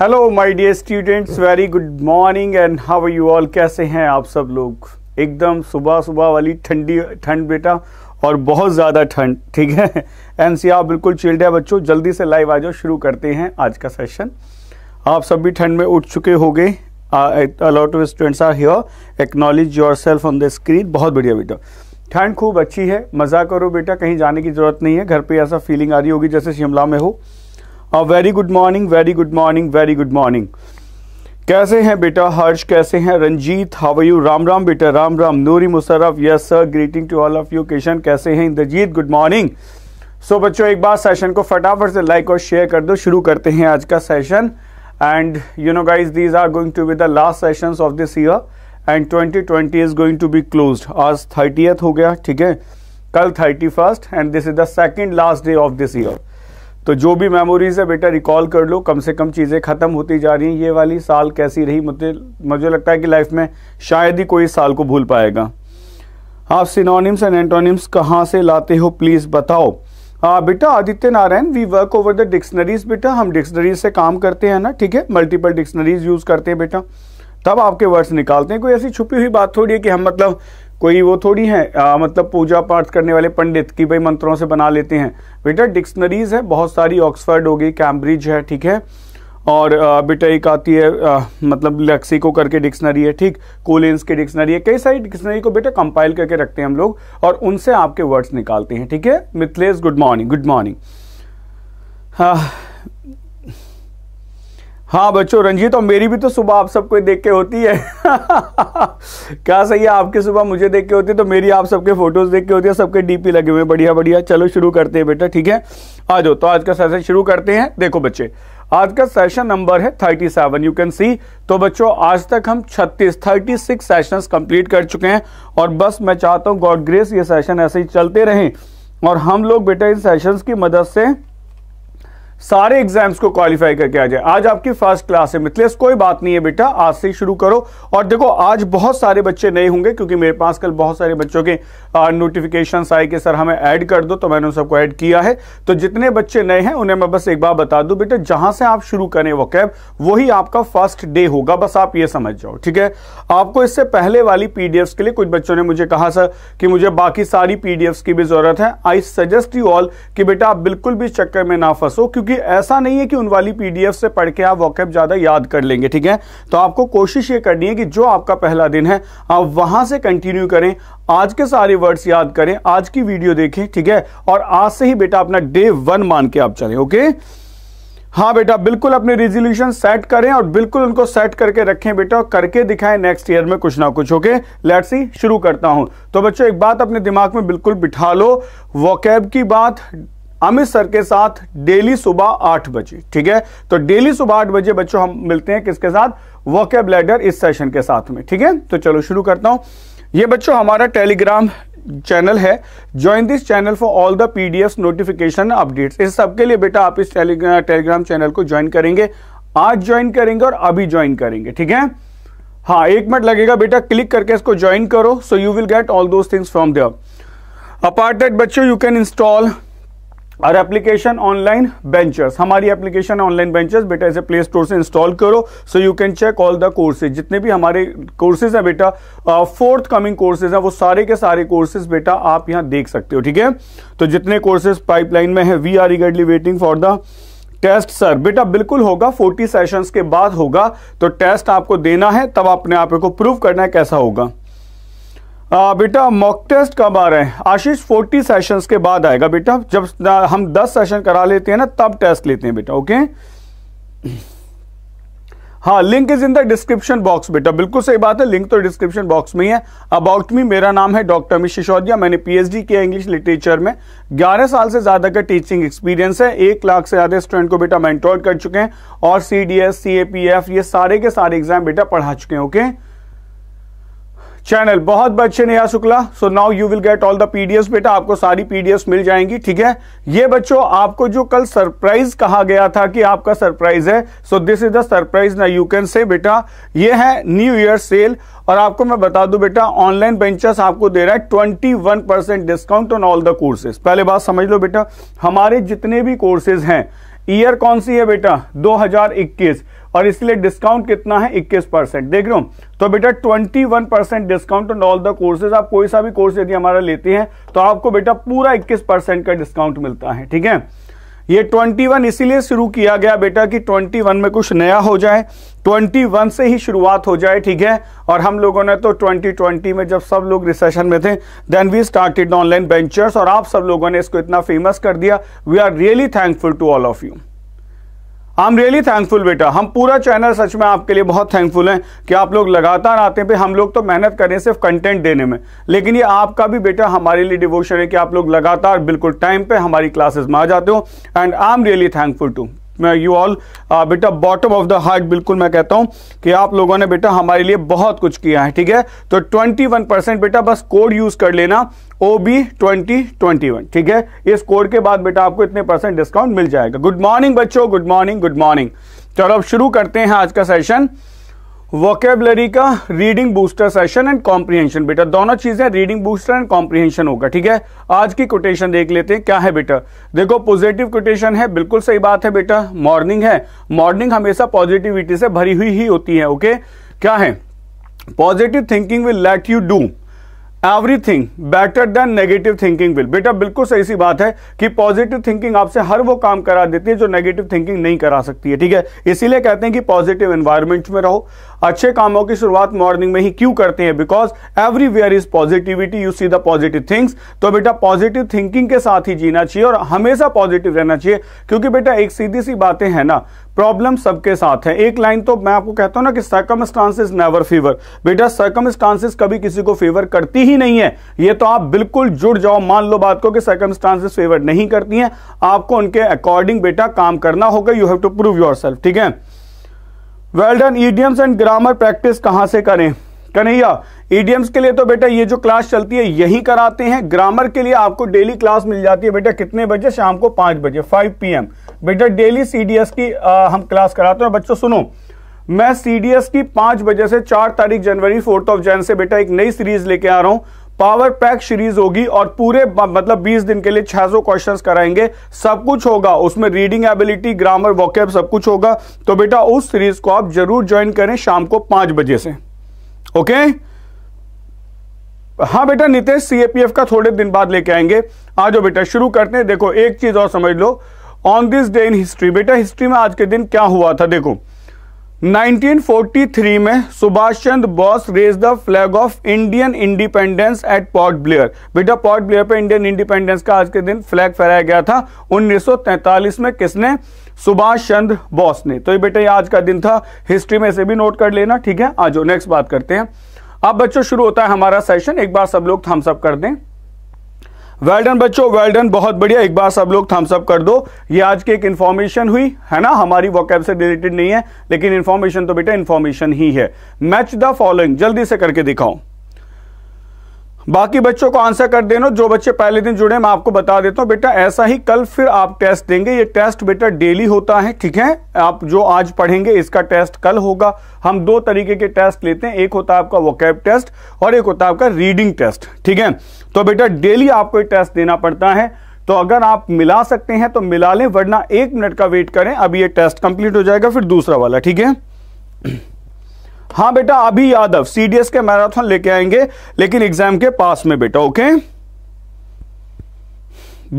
Hello my dear students very good morning and how you all कैसे हैं आप सब लोग एकदम सुबह सुबह वाली ठंडी ठंड बेटा और बहुत ज़्यादा ठंड ठीक है एनसीआर बिल्कुल चिल्ड है बच्चों जल्दी से लाइव आ जाओ शुरू करते हैं आज का सेशन आप सब भी ठंड में उठ चुके हो गए a lot of students are here acknowledge yourself on the screen बहुत बढ़िया बेटा ठंड खूब अच्छी है मज़ा करो बेटा कहीं जाने की ज़रूरत नहीं है घर पर ऐसा फीलिंग आ रही होगी जैसे शिमला में हो और very good morning very good morning very good morning कैसे हैं बेटा हर्ष कैसे हैं रंजीत हाव यू राम राम बेटा Ram Ram Noori Musharraf yes sir greeting to all of you Kishan कैसे हैं इंद्रजीत गुड मॉर्निंग सो बच्चों एक बार सेशन को फटाफट से लाइक और शेयर कर दो शुरू करते हैं आज का session and you know guys these are going to be the last session of this year and 2020 is going to be close आज थर्टी हो गया ठीक है कल thirty first and this is the second last day of this year तो जो भी memories है बेटा रिकॉल कर लो कम से कम चीज़ें ख़त्म होती जा रही हैं ये वाली साल कैसी रही मुझे मुझे लगता है कि लाइफ में शायद ही कोई इस साल को भूल पाएगा आप सिनोनिम्स एंड एंटोनिम्स कहाँ से लाते हो प्लीज़ बताओ हाँ बेटा Aditya Narayan we work over the dictionaries बेटा हम डिक्शनरीज से काम करते हैं ना ठीक है मल्टीपल डिक्शनरीज यूज़ करते हैं बेटा तब आपके वर्ड्स निकालते हैं कोई ऐसी छुपी हुई बात थोड़ी है कि हम मतलब कोई वो थोड़ी है आ, मतलब पूजा पाठ करने वाले पंडित की भाई मंत्रों से बना लेते हैं बेटा डिक्शनरीज है बहुत सारी ऑक्सफर्ड होगी कैम्ब्रिज है ठीक है और बेटा एक आती है आ, मतलब लेक्सिको करके डिक्शनरी है ठीक कोलिन्स की डिक्शनरी है कई सारी डिक्शनरी को बेटा कंपाइल करके रखते हैं हम लोग और उनसे आपके वर्ड्स निकालते हैं ठीक है Mithilesh good morning good morning हाँ, हाँ बच्चों रंजीत तो और मेरी भी तो सुबह आप सबको देख के होती है क्या सही है आपकी सुबह मुझे देख के होती है तो मेरी आप सबके फोटोज देख के होती है सबके डीपी लगे हुए बढ़िया बढ़िया चलो शुरू करते हैं बेटा ठीक है आ जाओ तो आज का सेशन शुरू करते हैं देखो बच्चे आज का सेशन नंबर है thirty seven you can see तो बच्चों आज तक हम छत्तीस थर्टी सिक्स सेशन कंप्लीट कर चुके हैं और बस मैं चाहता हूँ गॉड ग्रेस ये सेशन ऐसे ही चलते रहे और हम लोग बेटा इन सेशन की मदद से सारे एग्जाम्स को क्वालिफाई करके आ जाए आज आपकी फर्स्ट क्लास है मिथलेस कोई बात नहीं है बेटा आज से ही शुरू करो और देखो आज बहुत सारे बच्चे नए होंगे क्योंकि मेरे पास कल बहुत सारे बच्चों के नोटिफिकेशन आए कि सर हमें ऐड कर दो तो मैंने उन सबको ऐड किया है तो जितने बच्चे नए हैं उन्हें मैं बस एक बार बता दूं बेटा जहां से आप शुरू करें वो कैब वही आपका फर्स्ट डे होगा बस आप ये समझ जाओ ठीक है आपको इससे पहले वाली पीडीएफ के लिए कुछ बच्चों ने मुझे कहा सर कि मुझे बाकी सारी पीडीएफ की भी जरूरत है आई सजेस्ट यू ऑल कि बेटा आप बिल्कुल भी चक्कर में ना फंसो क्योंकि क्योंकि ऐसा नहीं है कि उन वाली पीडीएफ से पढ़ के आप वॉकअप ज़्यादा याद कर लेंगे ठीक है तो आपको कोशिश ये करनी है कि जो आपका पहला दिन है आप वहां से कंटिन्यू करें आज के सारे वर्ड्स याद करें आज की वीडियो देखें ठीक है और आज से ही बेटा अपना डे वन मान के आप चले ओके हाँ बेटा बिल्कुल अपने रेजोल्यूशन सेट करें और बिल्कुल उनको सेट करके रखें बेटा और करके दिखाएं नेक्स्ट ईयर में कुछ ना कुछ ओके लेट्स सी शुरू करता हूं तो बच्चों एक बात अपने दिमाग में बिल्कुल बिठा लो वॉकैब की बात अमित सर के साथ डेली सुबह आठ बजे ठीक है तो डेली सुबह आठ बजे बच्चों हम मिलते हैं किसके साथ वोकेबलेटर इस सेशन के साथ में ठीक है तो चलो शुरू करता हूं ये बच्चों हमारा टेलीग्राम चैनल है join this channel for all the PDF notification updates इस सबके लिए बेटा आप इस टेलीग्राम टेलीग्राम चैनल को ज्वाइन करेंगे आज ज्वाइन करेंगे और अभी ज्वाइन करेंगे ठीक है हाँ एक मिनट लगेगा बेटा क्लिक करके इसको ज्वाइन करो so you will get all those things from apart that बच्चों you can install our application Online Benchers हमारी एप्लीकेशन ऑनलाइन बेंचर्स बेटा इसे प्ले स्टोर से इंस्टॉल करो so you can check all the courses जितने भी हमारे कोर्सेज हैं बेटा फोर्थ कमिंग कोर्सेज हैं वो सारे के सारे कोर्सेज बेटा आप यहाँ देख सकते हो ठीक है तो जितने कोर्सेज पाइपलाइन में है we are regularly waiting for the test sir बेटा बिल्कुल होगा 40 सेशंस के बाद होगा तो टेस्ट आपको देना है तब अपने आप को प्रूव करना है कैसा होगा आ, बेटा मॉक टेस्ट कब आ रहे हैं आशीष 40 सेशंस के बाद आएगा बेटा जब हम 10 सेशन करा लेते हैं ना तब टेस्ट लेते हैं बेटा ओके हाँ link is in the description box बेटा बिल्कुल सही बात है लिंक तो डिस्क्रिप्शन बॉक्स में ही है अबाउट मी मेरा नाम है डॉक्टर अमित सिसोदिया मैंने पीएचडी किया इंग्लिश लिटरेचर में 11 साल से ज्यादा का टीचिंग एक्सपीरियंस है एक लाख से ज्यादा स्टूडेंट को बेटा मैं कर चुके हैं और सी डी ये सारे के सारे एग्जाम बेटा पढ़ा चुके हैं ओके okay? चैनल बहुत बच्चे Neha Shukla so now you will get all the PDFs बेटा आपको सारी पीडीएस मिल जाएंगी ठीक है ये बच्चों आपको जो कल सरप्राइज कहा गया था कि आपका सरप्राइज है so this is the surprise ना यू कैन से बेटा ये है न्यू ईयर सेल और आपको मैं बता दूं बेटा ऑनलाइन बेंचर्स आपको दे रहा है twenty one percent discount on all the courses पहले बात समझ लो बेटा हमारे जितने भी कोर्सेज हैं ईयर कौन सी है बेटा इक्कीस और इसलिए डिस्काउंट कितना है 21 परसेंट देख रहे हो तो बेटा 21 percent discount on all the courses आप कोई सा भी कोर्स यदि हमारा लेते हैं तो आपको बेटा पूरा 21 परसेंट का डिस्काउंट मिलता है ठीक है ये 21 इसीलिए शुरू किया गया बेटा कि 21 में कुछ नया हो जाए 21 से ही शुरुआत हो जाए ठीक है और हम लोगों ने तो 2020 में जब सब लोग रिसेशन में थे then we started online ventures और आप सब लोगों ने इसको इतना फेमस कर दिया we are really thankful to all of you I am really thankful बेटा हम पूरा चैनल सच में आपके लिए बहुत थैंकफुल हैं कि आप लोग लगातार आते पे हम लोग तो मेहनत करें सिर्फ कंटेंट देने में लेकिन ये आपका भी बेटा हमारे लिए डिवोशन है कि आप लोग लगातार बिल्कुल टाइम पे हमारी क्लासेस में आ जाते हो and I am really thankful to मैं यू ऑल बेटा बॉटम ऑफ द हार्ट बिल्कुल मैं कहता हूं कि आप लोगों ने बेटा हमारे लिए बहुत कुछ किया है ठीक है तो 21 परसेंट बेटा बस कोड यूज कर लेना O B twenty twenty one ठीक है इस कोड के बाद बेटा आपको इतने परसेंट डिस्काउंट मिल जाएगा गुड मॉर्निंग बच्चों गुड मॉर्निंग गुड मॉर्निंग चलो अब शुरू करते हैं आज का सेशन वोकेबलरी का reading booster session and comprehension बेटा दोनों चीजें रीडिंग बूस्टर एंड कॉम्प्रीहेंशन होगा ठीक है आज की कोटेशन देख लेते हैं क्या है बेटा देखो पॉजिटिव कोटेशन है बिल्कुल सही बात है बेटा मॉर्निंग है मॉर्निंग हमेशा पॉजिटिविटी से भरी हुई ही होती है ओके क्या है positive thinking will let you do everything better than negative thinking will बेटा बिल्कुल सही सी बात है कि पॉजिटिव थिंकिंग आपसे हर वो काम करा देती है जो नेगेटिव थिंकिंग नहीं करा सकती है ठीक है इसीलिए कहते हैं कि पॉजिटिव एनवायरमेंट में रहो अच्छे कामों की शुरुआत मॉर्निंग में ही क्यों करते हैं because everywhere is positivity you see the positive things तो बेटा पॉजिटिव थिंकिंग के साथ ही जीना चाहिए और हमेशा पॉजिटिव रहना चाहिए क्योंकि बेटा एक सीधी सी बातें हैं ना प्रॉब्लम सबके साथ है एक लाइन तो मैं आपको कहता हूं ना कि सर्कमस्टांसिस नेवर फेवर बेटा सर्कमस्टांसिस कभी किसी को फेवर करती ही नहीं है ये तो आप बिल्कुल जुड़ जाओ मान लो बात को कि सर्कमस्टांसिस फेवर नहीं करती हैं आपको उनके अकॉर्डिंग बेटा काम करना होगा you have to prove your ठीक है well done idioms and grammar practice कहाँ से करें कन्हैया ईडियम्स e के लिए तो बेटा ये जो क्लास चलती है यही कराते हैं ग्रामर के लिए आपको डेली क्लास मिल जाती है बेटा कितने बजे शाम को पाँच बजे 5 पीएम बेटा डेली सीडीएस की आ, हम क्लास कराते हैं बच्चों सुनो मैं सीडीएस की पाँच बजे से चार तारीख जनवरी फोर्थ ऑफ जैन से बेटा एक नई सीरीज लेके आ रहा हूँ पावर पैक सीरीज होगी और पूरे मतलब 20 दिन के लिए 600 क्वेश्चंस कराएंगे सब कुछ होगा उसमें रीडिंग एबिलिटी ग्रामर वॉकअप सब कुछ होगा तो बेटा उस सीरीज को आप जरूर ज्वाइन करें शाम को पांच बजे से ओके हाँ बेटा नितेश सीएपीएफ का थोड़े दिन बाद लेके आएंगे आ जाओ बेटा शुरू करते हैं देखो एक चीज और समझ लो on this day in history बेटा हिस्ट्री में आज के दिन क्या हुआ था देखो 1943 में Subhash Chandra Bose raise the flag of Indian independence at Port Blair बेटा पोर्ट ब्लेयर पे इंडियन इंडिपेंडेंस का आज के दिन फ्लैग फहराया गया था 1943 में किसने सुभाष चंद्र बोस ने तो ये बेटा आज का दिन था हिस्ट्री में से भी नोट कर लेना ठीक है आज नेक्स्ट बात करते हैं अब बच्चों शुरू होता है हमारा सेशन एक बार सब लोग थम्सअप कर दें वेल डन बच्चों वेल डन बहुत बढ़िया एक बार सब लोग थम्स अप कर दो ये आज की एक इन्फॉर्मेशन हुई है ना हमारी वॉकैप से रिलेटेड नहीं है लेकिन इन्फॉर्मेशन तो बेटा इन्फॉर्मेशन ही है मैच द फॉलोइंग जल्दी से करके दिखाओ बाकी बच्चों को आंसर कर देना जो बच्चे पहले दिन जुड़े मैं आपको बता देता हूं बेटा ऐसा ही कल फिर आप टेस्ट देंगे ये टेस्ट बेटा डेली होता है ठीक है आप जो आज पढ़ेंगे इसका टेस्ट कल होगा हम दो तरीके के टेस्ट लेते हैं एक होता है आपका वोकैब टेस्ट और एक होता है आपका रीडिंग टेस्ट ठीक है तो बेटा डेली आपको टेस्ट देना पड़ता है तो अगर आप मिला सकते हैं तो मिला लें वरना एक मिनट का वेट करें अभी ये टेस्ट कंप्लीट हो जाएगा फिर दूसरा वाला ठीक है हाँ बेटा अभी यादव सीडीएस के मैराथन लेके आएंगे लेकिन एग्जाम के पास में बेटा ओके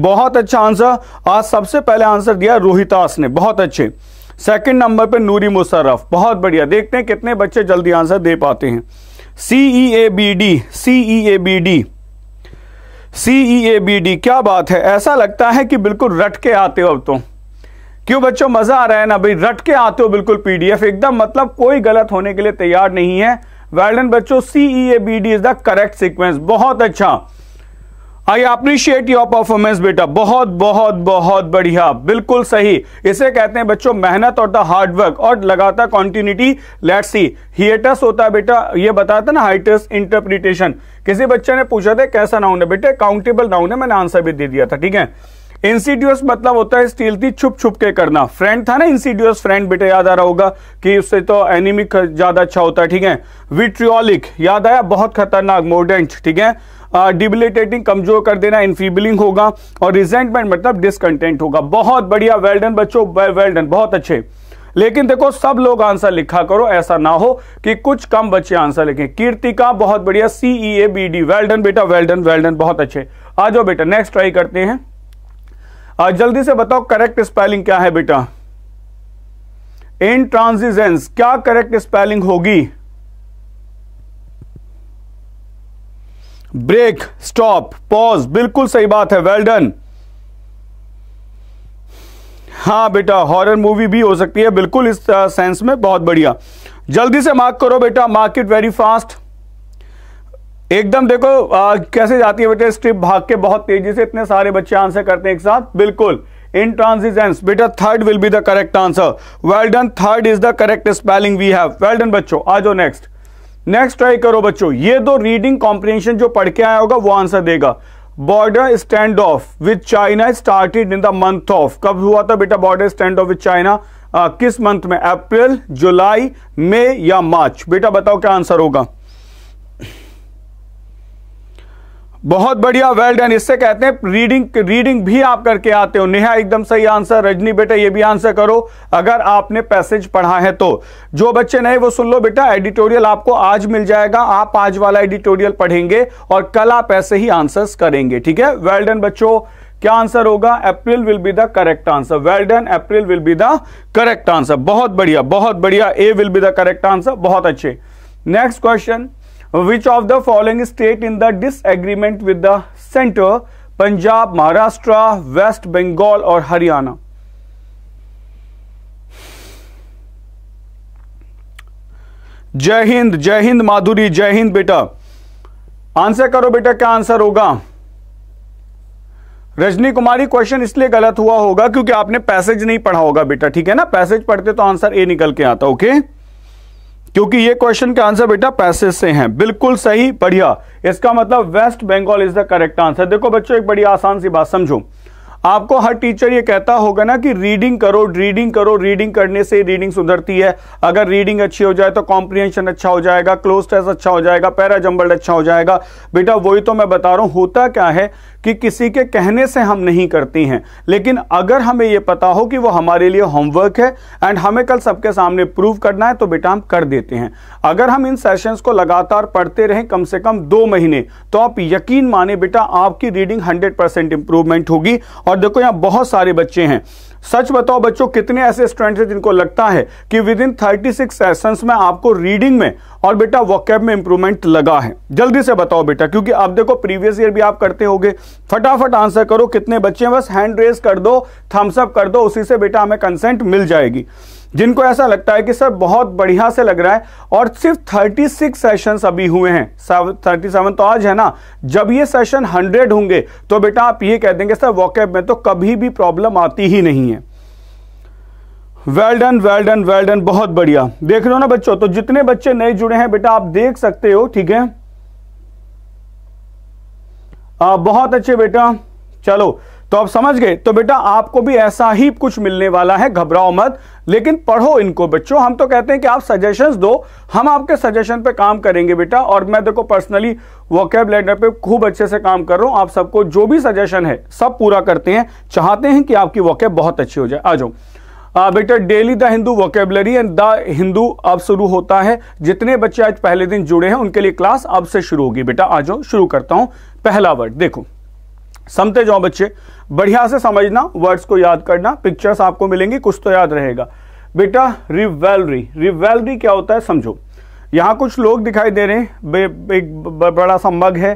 बहुत अच्छा आंसर आज सबसे पहले आंसर दिया रोहितास ने बहुत अच्छे सेकंड नंबर पे नूरी मुशर्रफ बहुत बढ़िया देखते हैं कितने बच्चे जल्दी आंसर दे पाते हैं C A B D C A B D C A B D क्या बात है ऐसा लगता है कि बिल्कुल रट के आते हो अब तो क्यों बच्चों मजा आ रहा है ना भाई रट के आते हो बिल्कुल पीडीएफ एकदम मतलब कोई गलत होने के लिए तैयार नहीं है वेल्डन बच्चों C A B D is the correct sequence बहुत अच्छा आई अप्रिशिएट योर परफॉर्मेंस बेटा बहुत बहुत बहुत बढ़िया बिल्कुल सही इसे कहते हैं बच्चों मेहनत और द हार्डवर्क और लगातार कॉन्टिन्यूटी लेट्स सी हिएटस होता है बेटा ये बताया ना हाइटस इंटरप्रिटेशन किसी बच्चे ने पूछा था कैसा नाउन है बेटे काउंटेबल नाउन है मैंने आंसर भी दे दिया था ठीक है इंसिड्यूस मतलब होता है स्टील थी छुप छुप के करना फ्रेंड था ना इंसिड्यूस फ्रेंड बेटे याद आ रहा होगा कि उससे तो एनिमिक ज्यादा अच्छा होता है ठीक है विट्रियोलिक याद आया बहुत खतरनाक मोडेंट ठीक है डिबिलिटेटिंग कमजोर कर देना इनफीबलिंग होगा और रिजेंटमेंट मतलब डिसकंटेंट होगा बहुत बढ़िया वेल्डन बच्चों वेल्डन बहुत अच्छे लेकिन देखो सब लोग आंसर लिखा करो ऐसा ना हो कि कुछ कम बच्चे आंसर लिखें कीर्ति का बहुत बढ़िया C A B D well done बेटा वेल्डन वेल्डन बहुत अच्छे आ जाओ बेटा नेक्स्ट ट्राई करते हैं आ, जल्दी से बताओ करेक्ट स्पेलिंग क्या है बेटा इन ट्रांसिजेंस क्या करेक्ट स्पेलिंग होगी ब्रेक स्टॉप पॉज बिल्कुल सही बात है वेल डन हाँ बेटा हॉरर मूवी भी हो सकती है बिल्कुल इस सेंस में बहुत बढ़िया जल्दी से मार्क करो बेटा मार्केट वेरी फास्ट एकदम देखो आ, कैसे जाती है बेटा स्ट्रिप भाग के बहुत तेजी से इतने सारे बच्चे आंसर करते हैं एक साथ बिल्कुल इन ट्रांसिजेंस बेटा third will be the correct answer well done third is the correct spelling we have well done बच्चों आ जाओ नेक्स्ट नेक्स्ट ट्राई करो बच्चों ये दो रीडिंग कॉम्प्रिहेंशन जो पढ़ के आया होगा वो आंसर देगा border standoff with China started in the month of कब हुआ था बेटा border standoff with China किस मंथ में अप्रैल जुलाई मई या मार्च बेटा बताओ क्या आंसर होगा बहुत बढ़िया वेल डन इससे कहते हैं रीडिंग रीडिंग भी आप करके आते हो नेहा एकदम सही आंसर रजनी बेटा ये भी आंसर करो अगर आपने पैसेज पढ़ा है तो जो बच्चे नए वो सुन लो बेटा एडिटोरियल आपको आज मिल जाएगा आप आज वाला एडिटोरियल पढ़ेंगे और कल आप ऐसे ही आंसर्स करेंगे ठीक है वेल डन बच्चों क्या आंसर होगा April will be the correct answer well done April will be the correct answer बहुत बढ़िया बहुत बढ़िया A will be the correct answer बहुत अच्छे next question which of the following state in the disagreement with the centre Punjab Maharashtra West Bengal और हरियाणा जय हिंद जय हिंद माधुरी जय हिंद बेटा आंसर करो बेटा क्या आंसर होगा रजनी कुमारी क्वेश्चन इसलिए गलत हुआ होगा क्योंकि आपने पैसेज नहीं पढ़ा होगा बेटा ठीक है ना पैसेज पढ़ते तो आंसर ए निकल के आता ओके okay? क्योंकि ये क्वेश्चन का आंसर बेटा पैसे से है बिल्कुल सही बढ़िया इसका मतलब West Bengal is the correct answer देखो बच्चों एक बड़ी आसान सी बात समझो आपको हर टीचर ये कहता होगा ना कि रीडिंग करो रीडिंग करो रीडिंग करने से रीडिंग सुधरती है अगर रीडिंग अच्छी हो जाए तो कॉम्प्रिहेंशन अच्छा हो जाएगा क्लोज टेस्ट अच्छा हो जाएगा पैरा जम्बल्ड अच्छा हो जाएगा बेटा वही तो मैं बता रहा हूं होता क्या है कि किसी के कहने से हम नहीं करती हैं लेकिन अगर हमें यह पता हो कि वो हमारे लिए होमवर्क है एंड हमें कल सबके सामने प्रूव करना है तो बेटा हम कर देते हैं अगर हम इन सेशंस को लगातार पढ़ते रहें कम से कम दो महीने तो आप यकीन माने बेटा आपकी रीडिंग हंड्रेड परसेंट इंप्रूवमेंट होगी और देखो यहां बहुत सारे बच्चे हैं सच बताओ बच्चों कितने ऐसे स्टूडेंट हैं जिनको लगता है कि within thirty six sessions में आपको रीडिंग में और बेटा वॉकैब में इंप्रूवमेंट लगा है जल्दी से बताओ बेटा क्योंकि आप देखो प्रीवियस ईयर भी आप करते होगे फटाफट आंसर करो कितने बच्चे हैं बस हैंड रेस कर दो थम्सअप कर दो उसी से बेटा हमें कंसेंट मिल जाएगी जिनको ऐसा लगता है कि सर बहुत बढ़िया से लग रहा है और सिर्फ 36 सेशन अभी हुए हैं थर्टी सेवन तो आज है ना जब ये सेशन 100 होंगे तो बेटा आप ये कह देंगे सर वॉकअप में तो कभी भी प्रॉब्लम आती ही नहीं है well done well done well done बहुत बढ़िया देख रहे हो ना बच्चों तो जितने बच्चे नए जुड़े हैं बेटा आप देख सकते हो ठीक है आ, बहुत अच्छे बेटा चलो तो आप समझ गए तो बेटा आपको भी ऐसा ही कुछ मिलने वाला है घबराओ मत लेकिन पढ़ो इनको बच्चों हम तो कहते हैं कि आप सजेशंस दो हम आपके सजेशन पे काम करेंगे बेटा और मैं देखो पर्सनली वॉकेब लेटर पे खूब अच्छे से काम कर रहा हूं आप सबको जो भी सजेशन है सब पूरा करते हैं चाहते हैं कि आपकी वॉकेब बहुत अच्छी हो जाए आ जाओ बेटा daily the Hindu vocabulary and the Hindu अब शुरू होता है जितने बच्चे आज पहले दिन जुड़े हैं उनके लिए क्लास अब से शुरू होगी बेटा आज शुरू करता हूं पहला वर्ड देखो समते जाओ बच्चे बढ़िया से समझना वर्ड्स को याद करना पिक्चर्स आपको मिलेंगी कुछ तो याद रहेगा बेटा रिवेलरी रिवेलरी क्या होता है समझो यहाँ कुछ लोग दिखाई दे रहे हैं एक बड़ा सा मग है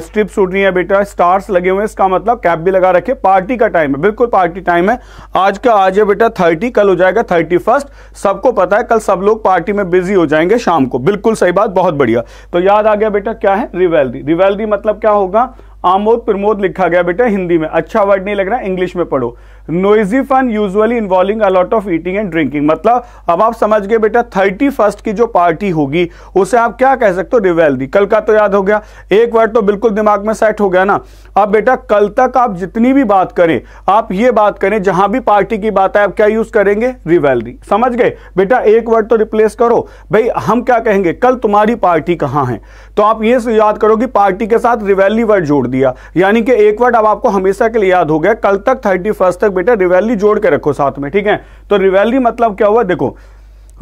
स्ट्रिप्स उठ रही है बेटा स्टार्स लगे हुए हैं इसका मतलब कैप भी लगा रखे पार्टी का टाइम है बिल्कुल पार्टी टाइम है आज का आज है बेटा थर्टी कल हो जाएगा थर्टी फर्स्ट सबको पता है कल सब लोग पार्टी में बिजी हो जाएंगे शाम को बिल्कुल सही बात बहुत बढ़िया तो याद आ गया बेटा क्या है रिवेलरी रिवेलरी मतलब क्या होगा आमोद प्रमोद लिखा गया बेटा हिंदी में अच्छा वर्ड नहीं लग रहा इंग्लिश में पढ़ो noisy fun usually involving a lot of eating and drinking मतलब अब आप समझ गए बेटा थर्टी फर्स्ट की जो पार्टी होगी उसे आप क्या कह सकते हो रिवेलरी कल का तो याद हो गया एक वर्ड तो बिल्कुल दिमाग में सेट हो गया ना अब बेटा कल तक आप जितनी भी बात करें आप ये बात करें जहां भी पार्टी की बात है आप क्या यूज करेंगे रिवेलरी समझ गए बेटा एक वर्ड तो रिप्लेस करो भाई हम क्या कहेंगे कल तुम्हारी पार्टी कहाँ है तो आप ये याद करो कि पार्टी के साथ रिवेलरी वर्ड जोड़ दिया यानी कि एक वर्ड अब आपको हमेशा के लिए याद हो गया कल तक थर्टी तक बेटा रिवैली जोड़ के रखो साथ में ठीक है तो रिवैली मतलब क्या हुआ देखो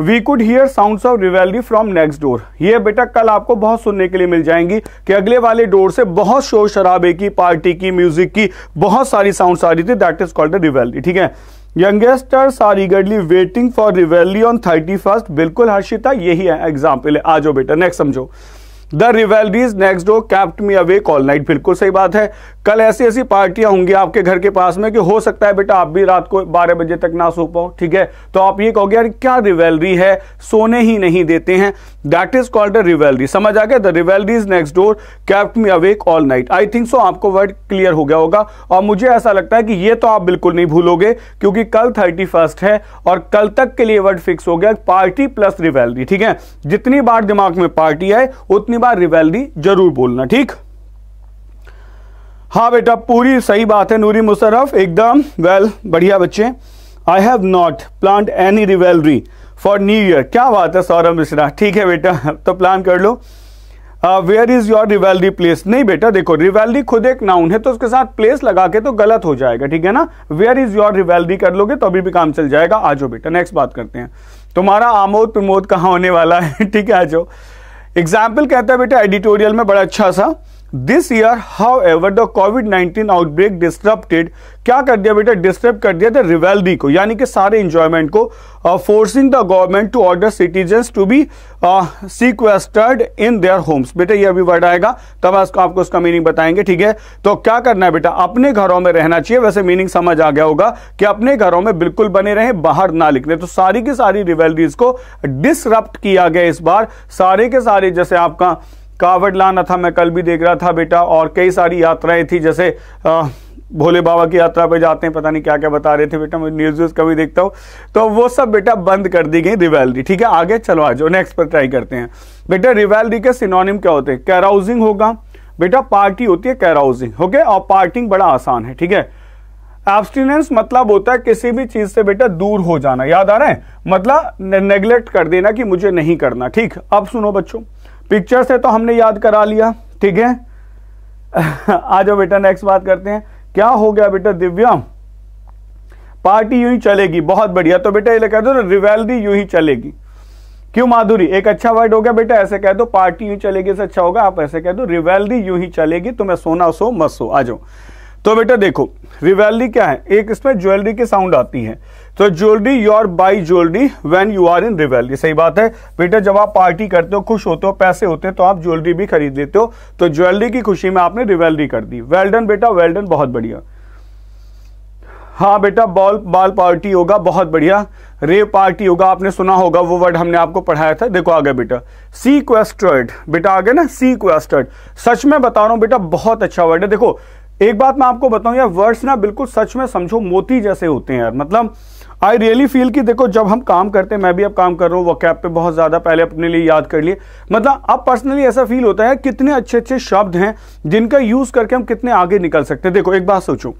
we could hear sound of revelry from next door ये बेटा कल आपको बहुत सुनने के लिए मिल जाएंगी कि अगले वाले डोर से बहुत शोर शराबे की पार्टी की म्यूजिक की बहुत सारी साउंड आ रही थी दैट इज कॉल्ड रिवैली ठीक है youngsters are eagerly waiting for revelry on thirty first बिल्कुल हर्षिता यही है एग्जाम्पल है आ जाओ बेटा नेक्स्ट समझो the revelries next door kept me awake all night बिल्कुल सही बात है कल ऐसी ऐसी पार्टियां होंगी आपके घर के पास में कि हो सकता है बेटा आप भी रात को 12 बजे तक ना सो पाओ ठीक है तो आप ये कहोगे यार क्या रिवेलरी है सोने ही नहीं देते हैं that is called a revelry समझ आ गया the revelries next door kept me awake all night I think so आपको वर्ड क्लियर हो गया होगा और मुझे ऐसा लगता है कि ये तो आप बिल्कुल नहीं भूलोगे क्योंकि कल थर्टी फर्स्ट है और कल तक के लिए वर्ड फिक्स हो गया पार्टी प्लस रिवेलरी ठीक है जितनी बार दिमाग में पार्टी आए उतनी कितनी बार रिवेलरी जरूर बोलना ठीक हाँ बेटा पूरी सही बात है नूरी मुशरफ एकदम वेल बढ़िया बच्चे I have not plan any revelry for new year क्या बात है सौरभ मिश्रा ठीक है बेटा तो प्लान कर लो where is your revelry place नहीं बेटा देखो रिवेलरी खुद एक नाउन है तो उसके साथ प्लेस लगा के तो गलत हो जाएगा ठीक है ना वेयर इज योर रिवेलरी कर लोगे तो अभी भी काम चल जाएगा आ जाओ बेटा नेक्स्ट बात करते हैं तुम्हारा आमोद प्रमोद कहाँ होने वाला है ठीक है आ जाओ एग्जाम्पल कहता है बेटा एडिटोरियल में बड़ा अच्छा सा this year however the COVID 19 outbreak disrupted क्या कर दिया बेटा डिस्टर्ब कर दिया था रिवेल्दी को यानी कि सारे इंजॉयमेंट को forcing the government to order citizen to be sequestered in their homes बेटा ये अभी वर्ड आएगा तब इसको आपको उसका मीनिंग बताएंगे ठीक है तो क्या करना है बेटा अपने घरों में रहना चाहिए वैसे मीनिंग समझ आ गया होगा कि अपने घरों में बिल्कुल बने रहें बाहर ना निकले तो सारी की सारी रिवेल्दीज को डिसरप्ट किया गया इस बार सारे के सारे जैसे आपका कावड़ लाना था मैं कल भी देख रहा था बेटा और कई सारी यात्राएं थी जैसे आ, भोले बाबा की यात्रा पे जाते हैं पता नहीं क्या क्या बता रहे थे बेटा मैं न्यूज व्यूज कभी देखता हूँ तो वो सब बेटा बंद कर दी गई रिवेलरी ठीक है आगे चलो आ जाओ नेक्स्ट पर ट्राई करते हैं बेटा रिवेलरी के सिनोनिम क्या होते हैं कैराउजिंग होगा बेटा पार्टी होती है कैराउजिंग ओके और पार्टिंग बड़ा आसान है ठीक है एब्सटिनेंस मतलब होता है किसी भी चीज से बेटा दूर हो जाना याद आ रहा है मतलब नेग्लेक्ट कर देना कि मुझे नहीं करना ठीक अब सुनो बच्चों पिक्चर से तो हमने याद करा लिया ठीक है आ जाओ बेटा नेक्स्ट बात करते हैं क्या हो गया बेटा दिव्या पार्टी यूं ही चलेगी बहुत बढ़िया तो बेटा ये कह दो रिवेलरी यूं ही चलेगी क्यों माधुरी एक अच्छा वर्ड हो गया बेटा ऐसे कह दो पार्टी यूं चलेगी से अच्छा होगा आप ऐसे कह दो रिवेलरी यूं ही चलेगी तुम्हें सोना सो मत सो आ जाओ तो बेटा देखो रिवेलरी क्या है एक इसमें ज्वेलरी की साउंड आती है तो jewellery your by jewellery when you are in revel ये सही बात है बेटा जब आप पार्टी करते हो खुश होते हो पैसे होते हैं तो आप ज्वेलरी भी खरीद लेते हो तो ज्वेलरी की खुशी में आपने रिवेलरी कर दी वेल्डन बेटा वेल्डन बहुत बढ़िया हाँ बेटा बॉल बाल पार्टी होगा बहुत बढ़िया रे पार्टी होगा आपने सुना होगा वो वर्ड हमने आपको पढ़ाया था देखो आगे बेटा सी क्वेस्टर्ड बेटा आगे ना सी क्वेस्टर्ड सच में बता रहा हूं बेटा बहुत अच्छा वर्ड है देखो एक बात मैं आपको बताऊं यार वर्ड्स ना बिल्कुल सच में समझो मोती जैसे होते हैं यार मतलब आई रियली फील कि देखो जब हम काम करते हैं मैं भी अब काम कर रहा हूँ वकैप पे बहुत ज़्यादा पहले अपने लिए याद कर लिए मतलब अब पर्सनली ऐसा फील होता है कितने अच्छे अच्छे शब्द हैं जिनका यूज़ करके हम कितने आगे निकल सकते हैं देखो एक बात सोचो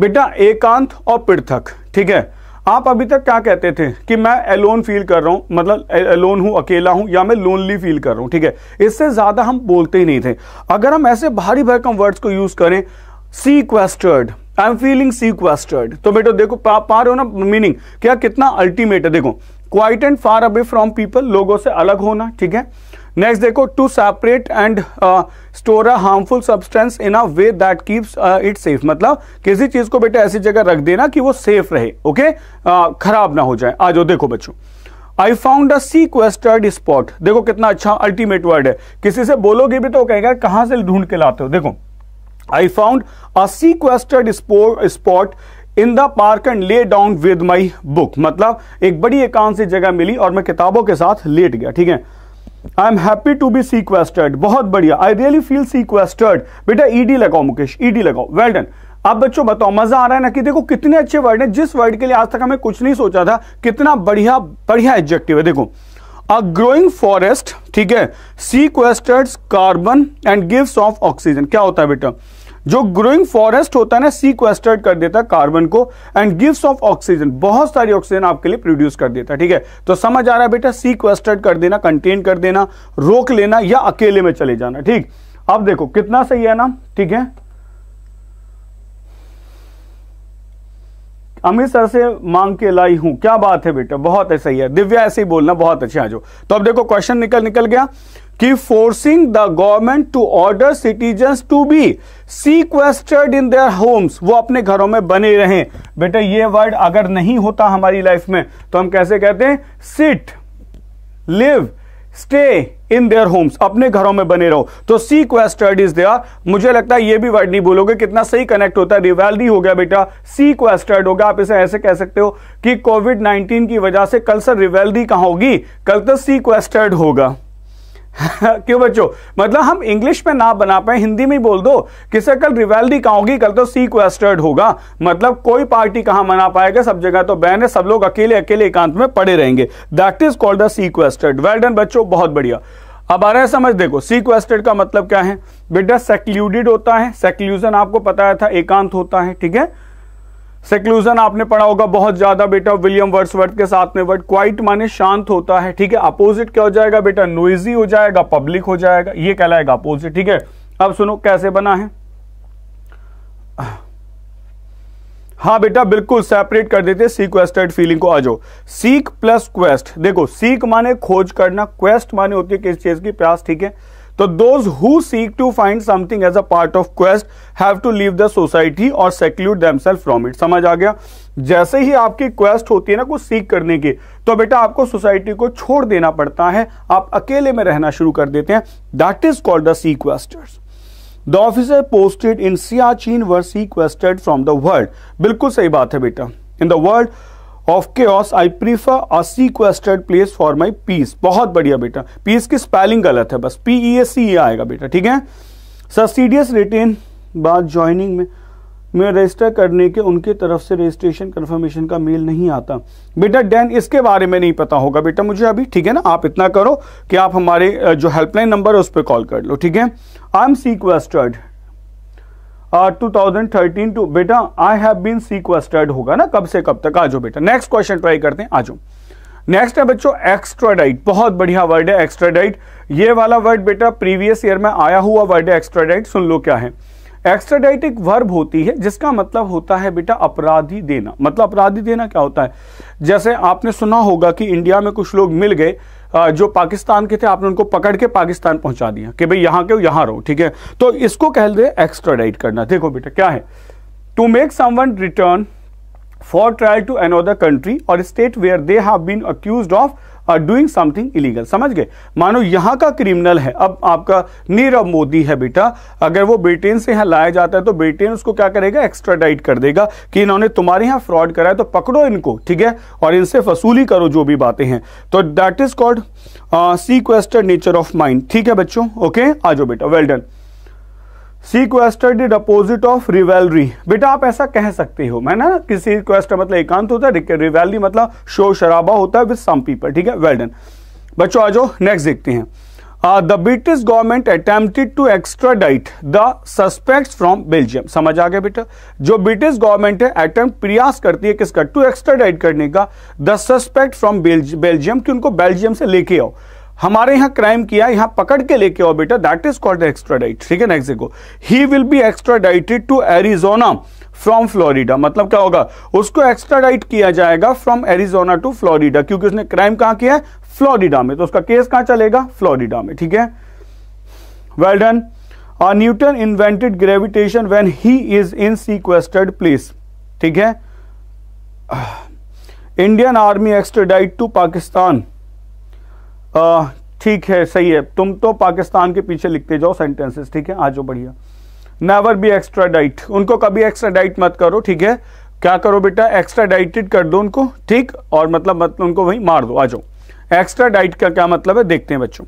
बेटा एकांत और पृथक ठीक है आप अभी तक क्या कहते थे कि मैं अलोन फील कर रहा हूं मतलब अलोन हूं अकेला हूं या मैं लोनली फील कर रहा हूं ठीक है इससे ज़्यादा हम बोलते ही नहीं थे अगर हम ऐसे भारी भरकम वर्ड्स को यूज़ करें सीक्वेस्टर्ड आई एम फीलिंग सीक्वेस्टर्ड तो बेटो देखो पा, पा रहे हो ना मीनिंग क्या कितना अल्टीमेट है देखो quiet and far away from people लोगों से अलग होना ठीक है नेक्स्ट देखो to separate and store a harmful substance in a way that keeps it safe मतलब किसी चीज को बेटा ऐसी जगह रख देना कि वो सेफ रहे ओके okay? uh, खराब ना हो जाए आ जाओ देखो बच्चों आई फाउंड अ सीक्वेस्टर्ड स्पॉट देखो कितना अच्छा अल्टीमेट वर्ड है किसी से बोलोगे भी तो कहेगा कहां से ढूंढ के लाते हो देखो I found a sequestered spot in the park and lay down with my book मतलब एक बड़ी एकांत सी जगह मिली और मैं किताबों के साथ लेट गया ठीक है I am happy to be sequestered बहुत बढ़िया आई रियली फील सीक्वेस्टर्ड बेटा ईडी e लगाओ मुकेश ईडी e लगाओ वेल डन अब बच्चों बताओ मजा आ रहा है ना कि देखो कितने अच्छे वर्ड है जिस वर्ड के लिए आज तक हमें कुछ नहीं सोचा था कितना बढ़िया बढ़िया एडजेक्टिव है देखो अ ग्रोइंग फॉरेस्ट ठीक है sequestered carbon and gives off oxygen क्या होता है बेटा जो ग्रोइंग फॉरेस्ट होता है ना सीक्वेस्टर्ड कर देता है कार्बन को एंड गिव्स ऑफ ऑक्सीजन बहुत सारी ऑक्सीजन आपके लिए प्रोड्यूस कर देता है ठीक है तो समझ आ रहा है बेटा सीक्वेस्टर्ड कर देना कंटेन कर देना रोक लेना या अकेले में चले जाना ठीक अब देखो कितना सही है ना ठीक है अमित सर से मांग के लाई हूं क्या बात है बेटा बहुत है सही है दिव्या ऐसे ही बोलना बहुत अच्छे आज तो अब देखो क्वेश्चन निकल निकल गया कि forcing the government to order citizens to be sequestered in their homes वो अपने घरों में बने रहें बेटा ये वर्ड अगर नहीं होता हमारी लाइफ में तो हम कैसे कहते हैं sit live stay in their homes अपने घरों में बने रहो तो सीक्वेस्टर्ड इज देयर मुझे लगता है ये भी वर्ड नहीं बोलोगे कितना सही कनेक्ट होता है रिवेल्डी हो गया बेटा सीक्वेस्टर्ड हो गया आप इसे ऐसे कह सकते हो कि कोविड 19 की वजह से कल सर रिवेल्डी कहाँ होगी कल तो सीक्वेस्टर्ड होगा क्यों बच्चों मतलब हम इंग्लिश में ना बना पाए हिंदी में ही बोल दो किसे कल रिवेल्डी कहोगी कल तो सीक्वेस्टर्ड होगा मतलब कोई पार्टी कहां मना पाएगा सब जगह तो बैन है सब लोग अकेले अकेले एकांत में पड़े रहेंगे that is called the sequestered well done बच्चों बहुत बढ़िया अब आ रहा है समझ देखो सीक्वेस्टेड का मतलब क्या है बेटा सेक्ल्यूडेड होता है सेक्ल्यूजन आपको पता था एकांत होता है ठीक है सेक्लूजन आपने पढ़ा होगा बहुत ज्यादा बेटा विलियम वर्सवर्थ के साथ में वर्ड क्वाइट माने शांत होता है ठीक है अपोजिट क्या हो जाएगा बेटा नोइजी हो जाएगा पब्लिक हो जाएगा ये कहलाएगा अपोजिट ठीक है अब सुनो कैसे बना है हाँ बेटा बिल्कुल सेपरेट कर देते सीक्वेस्टेड फीलिंग को आ जाओ सीक प्लस क्वेस्ट देखो सीक माने खोज करना क्वेस्ट माने होती है किस चीज की प्यास ठीक है तो those who seek to find something as a part of quest have to leave the society और सेक्ल्यूड देमसेल्फ फ्रॉम इट समझ आ गया जैसे ही आपकी क्वेस्ट होती है ना कुछ सीख करने की तो बेटा आपको सोसाइटी को छोड़ देना पड़ता है आप अकेले में रहना शुरू कर देते हैं that is called the questers the officer posted in Siachen were quested from the world बिल्कुल सही बात है बेटा in the world of chaos I prefer a sequestered place for my peace बहुत बढ़िया बेटा पीस की स्पेलिंग गलत है बस पी ई एस सी आएगा बेटा ठीक है सब्सिडियस रिटेन बाद ज्वाइनिंग में मैं रजिस्टर करने के उनके तरफ से रजिस्ट्रेशन कंफर्मेशन का मेल नहीं आता बेटा डैन इसके बारे में नहीं पता होगा बेटा मुझे अभी ठीक है ना आप इतना करो कि आप हमारे जो हेल्पलाइन नंबर है उस पर कॉल कर लो ठीक है I am sequestered two thousand thirteen to बेटा आई हैव बीन सीक्वेस्टर्ड होगा ना कब से कब तक आ जाओ बेटा नेक्स्ट क्वेश्चन ट्राई करते हैं आज नेक्स्ट है बच्चों एक्स्ट्राडाइट बहुत बढ़िया वर्ड है एक्स्ट्राडाइट ये वाला वर्ड बेटा प्रीवियस ईयर में आया हुआ वर्ड है एक्स्ट्राडाइट सुन लो क्या है एक्स्ट्राडाइट एक वर्ब होती है जिसका मतलब होता है बेटा अपराधी देना मतलब अपराधी देना क्या होता है जैसे आपने सुना होगा कि इंडिया में कुछ लोग मिल गए जो पाकिस्तान के थे आपने उनको पकड़ के पाकिस्तान पहुंचा दिया कि भाई यहां के यहां रहो ठीक है तो इसको कह दे एक्स्ट्राडाइट करना देखो बेटा क्या है to make one return for trial to another country और state where they have been accuse of doing something illegal समझ गए मानो यहाँ का क्रिमिनल है अब आपका नीरव मोदी है बेटा अगर वो ब्रिटेन से यहाँ लाया जाता है तो ब्रिटेन उसको क्या करेगा एक्स्ट्राडाइट कर देगा कि इन्होंने तुम्हारे यहाँ फ्रॉड करा है तो पकड़ो इनको ठीक है और इनसे वसूली करो जो भी बातें हैं तो that is called sequester nature of mind ठीक है बच्चों ओके आ जाओ बेटा well well done sequester sequestered deposit of revelry बेटा आप ऐसा कह सकते हो मैं ना कि सीक्वेस्टर मतलब एकांत होता है रिवेलरी मतलब शो शराबा होता है विद सम पीपल ठीक है वेल्डन बच्चों आ जाओ नेक्स्ट देखते हैं the British government attempted to extradite the suspect from Belgium समझ आ गया बेटा जो ब्रिटिश गवर्नमेंट है अटेम्प्ट प्रयास करती है किसका टू एक्सट्राडाइट करने का द सस्पेक्ट फ्रॉम बेल्जियम कि उनको बेल्जियम से लेके आओ हमारे यहां क्राइम किया यहां पकड़ के लेके आओ बेटा दैट इज कॉल्ड एक्स्ट्राडाइट ठीक है देखो he will be extradited to Arizona from Florida मतलब क्या होगा उसको एक्स्ट्राडाइट किया जाएगा फ्रॉम एरिजोना टू फ्लोरिडा क्योंकि उसने क्राइम कहाँ किया है फ्लोरिडा में तो उसका केस कहाँ चलेगा फ्लोरिडा में ठीक है well done Newton invented gravitation when he is in sequestered place ठीक है Indian army extradite to Pakistan ठीक है सही है तुम तो पाकिस्तान के पीछे लिखते जाओ सेंटेंसेस ठीक है आज बढ़िया नेवर बी डाइट उनको कभी डाइट मत करो ठीक है क्या करो बेटा एक्स्ट्रा डाइटेड कर दो उनको ठीक और मतलब मतलब उनको वहीं मार दो आ जाओ डाइट का क्या मतलब है देखते हैं बच्चों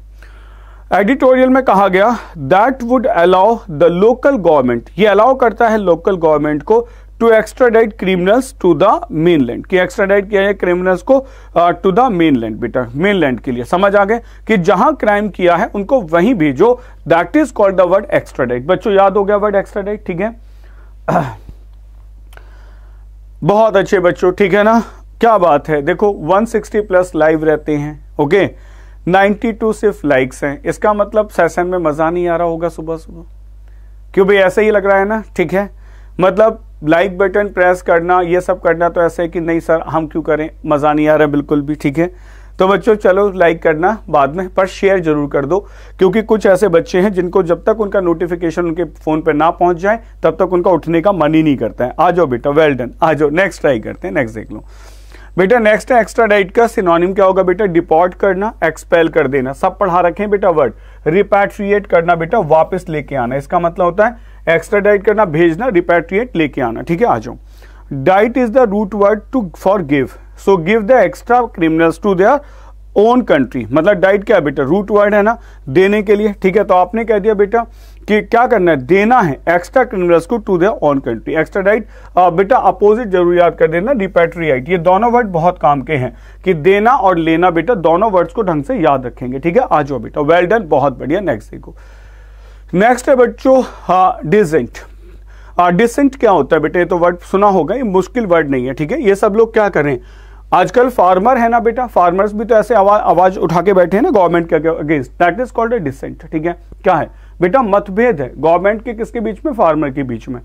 एडिटोरियल में कहा गया that would allow the local government ये अलाउ करता है लोकल गवर्नमेंट को to extradite criminals to the mainland कि एक्स्ट्राडाइट किया जाए क्रिमिनल्स को टू द मेन लैंड बेटा मेन लैंड के लिए समझ आ गए कि जहां क्राइम किया है उनको वहीं भेजो that is called the word extradite बच्चों याद हो गया वर्ड एक्स्ट्राडाइट ठीक है बहुत अच्छे बच्चों ठीक है ना क्या बात है देखो 160 प्लस लाइव रहते हैं ओके 92 सिर्फ लाइक्स हैं इसका मतलब सेशन में मजा नहीं आ रहा होगा सुबह सुबह क्यों भाई ऐसा ही लग रहा है ना ठीक है मतलब लाइक बटन प्रेस करना ये सब करना तो ऐसा है कि नहीं सर हम क्यों करें मज़ा नहीं आ रहा बिल्कुल भी ठीक है तो बच्चों चलो लाइक करना बाद में पर शेयर जरूर कर दो क्योंकि कुछ ऐसे बच्चे हैं जिनको जब तक उनका नोटिफिकेशन उनके फ़ोन पर ना पहुंच जाए तब तक उनका उठने का मन ही नहीं करता है आ जाओ बेटा वेल डन आ जाओ नेक्स्ट ट्राई करते हैं नेक्स्ट देख लो बेटा नेक्स्ट है डाइट का सिनोनिम क्या होगा बेटा डिपोर्ट करना एक्सपेल कर देना सब पढ़ा रखे बेटा वर्ड रिपैट्रिएट करना बेटा वापस लेके आना इसका मतलब होता है एक्स्ट्रा डाइट करना भेजना रिपैट्रिएट लेके आना ठीक है आ जाओ diet is the root word to for give so give the extra criminals to their own country मतलब डाइट क्या बेटा रूट वर्ड है ना देने के लिए ठीक है तो आपने कह दिया बेटा कि क्या करना है देना है एक्स्ट्रा क्रिमिनल्स को to their own country extra diet बेटा अपोजिट जरूर याद कर देना रिपेट्रियाइट ये दोनों वर्ड बहुत काम के हैं कि देना और लेना बेटा दोनों वर्ड्स को ढंग से याद रखेंगे ठीक है आ जाओ बेटा वेल डन बहुत बढ़िया नेक्स्ट देखो नेक्स्ट है बच्चो डिजेंट डिसेंट क्या होता है बेटा ये तो वर्ड सुना होगा ये मुश्किल वर्ड नहीं है ठीक है ये सब लोग क्या करें आजकल फार्मर है ना बेटा फार्मर्स भी तो ऐसे आवाज आवाज उठा के बैठे हैं ना गवर्नमेंट के against that is called a dissent ठीक है क्या है बेटा मतभेद है गवर्नमेंट के किसके बीच में फार्मर के बीच में